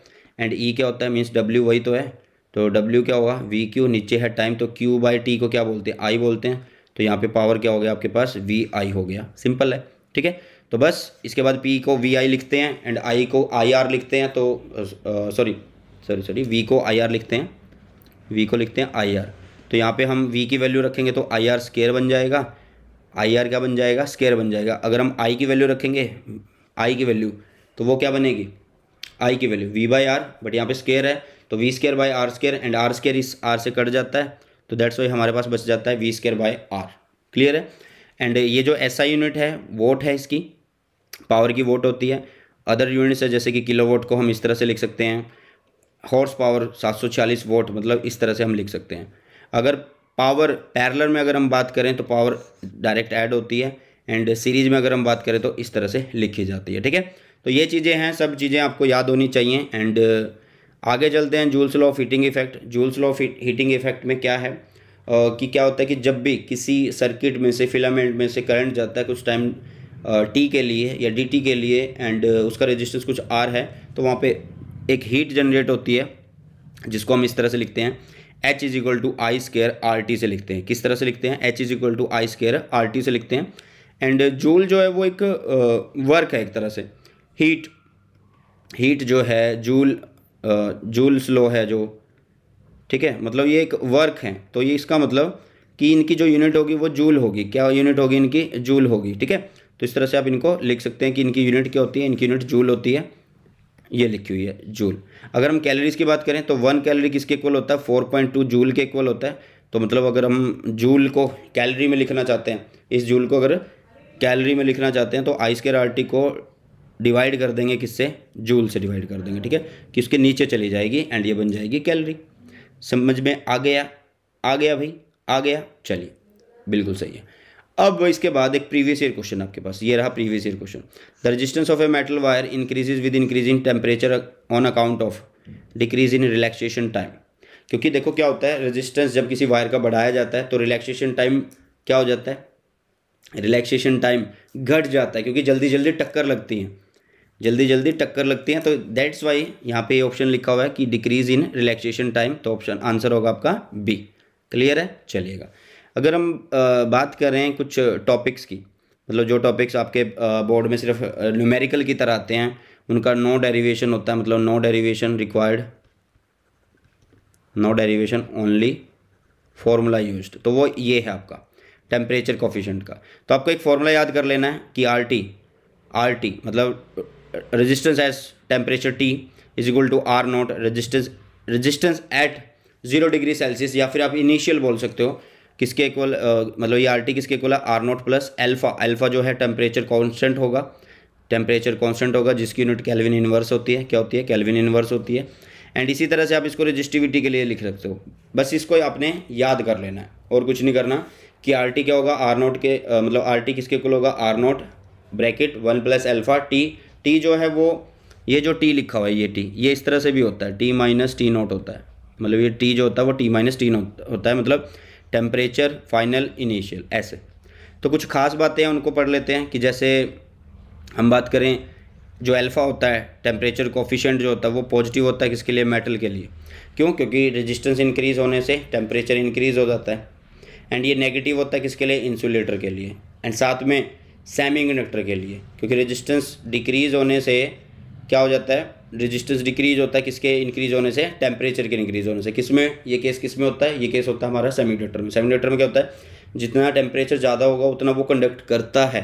एंड ई e क्या होता है मीन्स डब्ल्यू वही तो है तो डब्ल्यू क्या होगा वी क्यू नीचे है टाइम तो क्यू बाई टी को क्या बोलते हैं आई बोलते हैं तो यहाँ पे पावर क्या हो गया आपके पास वी आई हो गया सिंपल है ठीक है तो बस इसके बाद पी को वी आई लिखते हैं एंड आई को आई आर लिखते हैं तो सॉरी सॉरी सॉरी वी को आई आर लिखते हैं वी को लिखते हैं आई आर तो यहाँ पे हम वी की वैल्यू रखेंगे तो आई आर स्केयर बन जाएगा आई आर क्या बन जाएगा स्केयर बन जाएगा अगर हम आई की वैल्यू रखेंगे आई की वैल्यू तो वो क्या बनेगी आई की value V by R but यहाँ पे स्केयर है तो V square by R square and R square इस आर से कट जाता है तो दैट्स वाई हमारे पास बच जाता है V square by R clear है एंड ये जो एस आई यूनिट है वोट है इसकी पावर की वोट होती है अदर यूनिट्स है जैसे कि किलो वोट को हम इस तरह से लिख सकते हैं हॉर्स पावर 740 वोट मतलब इस तरह से हम लिख सकते हैं अगर पावर पैरलर में अगर हम बात करें तो पावर डायरेक्ट ऐड होती है एंड सीरीज में अगर हम बात करें तो इस तरह से लिखी जाती है ठीक है तो ये चीज़ें हैं सब चीज़ें आपको याद होनी चाहिए एंड आगे चलते हैं Joule's law of heating effect Joule's law of heating effect में क्या है Uh, कि क्या होता है कि जब भी किसी सर्किट में से फिलामेंट में से करंट जाता है कुछ टाइम टी uh, के लिए या डी टी के लिए एंड uh, उसका रजिस्टेंस कुछ आर है तो वहाँ पर एक हीट जनरेट होती है जिसको हम इस तरह से लिखते हैं H is equal to I square R T से लिखते हैं किस तरह से लिखते हैं H is equal to I square R T से लिखते हैं एंड जूल जो है वो एक वर्क है एक तरह से हीट हीट जो है जूल जूल स्लो है जो ठीक है मतलब ये एक वर्क है तो ये इसका मतलब कि इनकी जो यूनिट होगी वो जूल होगी क्या यूनिट होगी इनकी जूल होगी ठीक है तो इस तरह से आप इनको लिख सकते हैं कि इनकी यूनिट क्या होती है इनकी यूनिट जूल होती है ये लिखी हुई है जूल अगर हम कैलोरीज की बात करें तो वन कैलोरी किसके इक्वल होता है फोर पॉइंट टू जूल के इक्वल होता है तो मतलब अगर हम जूल को कैलोरी में लिखना चाहते हैं इस जूल को अगर कैलोरी में लिखना चाहते हैं तो आइस के आर को डिवाइड कर देंगे किससे जूल से डिवाइड कर देंगे ठीक है कि उसके नीचे चली जाएगी एंड ये बन जाएगी कैलरी समझ में आ गया आ गया भाई आ गया चलिए बिल्कुल सही है अब इसके बाद एक प्रीवियस ईयर क्वेश्चन आपके पास ये रहा previous year question the resistance of a metal wire increases with increasing temperature on account of decrease in relaxation time क्योंकि देखो क्या होता है रेजिस्टेंस जब किसी वायर का बढ़ाया जाता है तो रिलैक्सेशन टाइम क्या हो जाता है रिलैक्सेशन टाइम घट जाता है क्योंकि जल्दी जल्दी टक्कर लगती हैं जल्दी जल्दी टक्कर लगती हैं तो दैट्स वाई यहाँ पे ऑप्शन लिखा हुआ है कि डिक्रीज इन रिलैक्सेशन टाइम तो ऑप्शन आंसर होगा आपका बी क्लियर है चलिएगा अगर हम बात कर रहे हैं कुछ टॉपिक्स की मतलब जो टॉपिक्स आपके बोर्ड में सिर्फ न्यूमेरिकल की तरह आते हैं उनका नो डेरिवेशन होता है मतलब no derivation required no derivation only formula use तो वो ये है आपका टेम्परेचर कॉफिशेंट का तो आपको एक फॉर्मूला याद कर लेना है कि आर टी आर टी मतलब resistance at temperature T is equal to R not resistance resistance at zero degree Celsius या फिर आप इनिशियल बोल सकते हो किसके इक्वल मतलब ये आर टी किसके इक्वल है R not plus alpha alpha जो है टेम्परेचर कॉन्स्टेंट होगा टेम्परेचर कॉन्स्टेंट होगा जिसकी यूनिट कैलविन इन्वर्स होती है क्या होती है कैलविन इन्वर्स होती है एंड इसी तरह से आप इसको रजिस्टिविटी के लिए लिख सकते हो बस इसको आपने याद कर लेना है और कुछ नहीं करना कि आर टी क्या होगा आर नॉट के आ, मतलब आर टी किसके इक्वल होगा R not bracket one plus alpha T T जो है वो ये जो टी लिखा हुआ है ये टी ये इस तरह से भी होता है टी माइनस टी नॉट होता है मतलब ये टी जो होता है वो टी माइनस टी नॉट होता है मतलब टेम्परेचर फाइनल इनिशियल ऐसे तो कुछ खास बातें हैं उनको पढ़ लेते हैं कि जैसे हम बात करें जो अल्फ़ा होता है टेम्परेचर कोफिशेंट जो होता है वो पॉजिटिव होता है किसके लिए मेटल के लिए क्यों क्योंकि रेजिस्टेंस इंक्रीज़ होने से टेम्परेचर इंक्रीज़ हो जाता है एंड ये नेगेटिव होता है किसके लिए इंसुलेटर के लिए एंड साथ में सेमी कंडक्टर के लिए क्योंकि रेजिस्टेंस डिक्रीज़ होने से क्या हो जाता है रेजिस्टेंस डिक्रीज होता है किसके इंक्रीज होने से टेम्परेचर के इंक्रीज होने से किस में ये केस किस में होता है ये केस होता है हमारा सेमीडेटर में सेमीडेटर में क्या होता है जितना टेम्परेचर ज़्यादा होगा उतना वो कंडक्ट करता है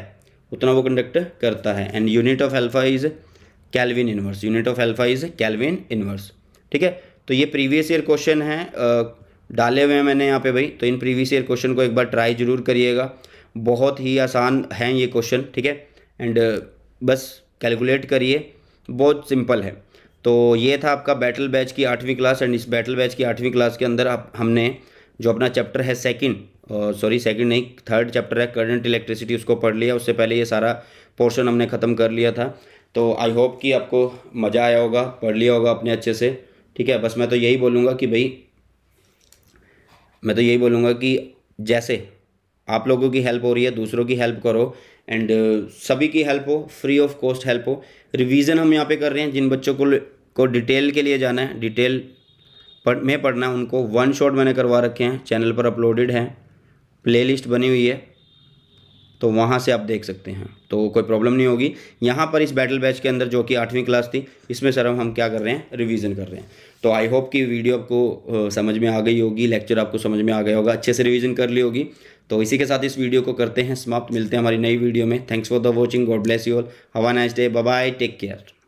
उतना वो कंडक्ट करता है and unit of alpha is kelvin inverse unit of alpha is kelvin inverse ठीक है तो ये प्रीवियस ईयर क्वेश्चन है डाले हुए हैं मैंने यहाँ पे भाई तो इन प्रीवियस ईयर क्वेश्चन को एक बार ट्राई जरूर करिएगा बहुत ही आसान है ये क्वेश्चन ठीक है एंड बस कैलकुलेट करिए बहुत सिंपल है तो ये था आपका बैटल बैच की आठवीं क्लास एंड इस बैटल बैच की आठवीं क्लास के अंदर आप हमने जो अपना चैप्टर है सेकंड सॉरी सेकंड नहीं थर्ड चैप्टर है करंट इलेक्ट्रिसिटी उसको पढ़ लिया उससे पहले ये सारा पोर्शन हमने ख़त्म कर लिया था तो आई होप कि आपको मज़ा आया होगा पढ़ लिया होगा अपने अच्छे से ठीक है बस मैं तो यही बोलूँगा कि भाई मैं तो यही बोलूँगा कि जैसे आप लोगों की हेल्प हो रही है दूसरों की हेल्प करो एंड सभी की हेल्प हो फ्री ऑफ कॉस्ट हेल्प हो रिवीजन हम यहाँ पे कर रहे हैं जिन बच्चों को को डिटेल के लिए जाना है डिटेल पढ़ में पढ़ना है उनको वन शॉट मैंने करवा रखे हैं चैनल पर अपलोडेड है प्लेलिस्ट बनी हुई है तो वहाँ से आप देख सकते हैं तो कोई प्रॉब्लम नहीं होगी यहाँ पर इस बैटल बैच के अंदर जो कि आठवीं क्लास थी इसमें सर हम क्या कर रहे हैं रिविजन कर रहे हैं तो आई होप कि वीडियो आपको समझ में आ गई होगी लेक्चर आपको समझ में आ गया होगा अच्छे से रिविजन कर ली होगी तो इसी के साथ इस वीडियो को करते हैं समाप्त मिलते हैं हमारी नई वीडियो में thanks for the watching God bless you all have a nice day bye take care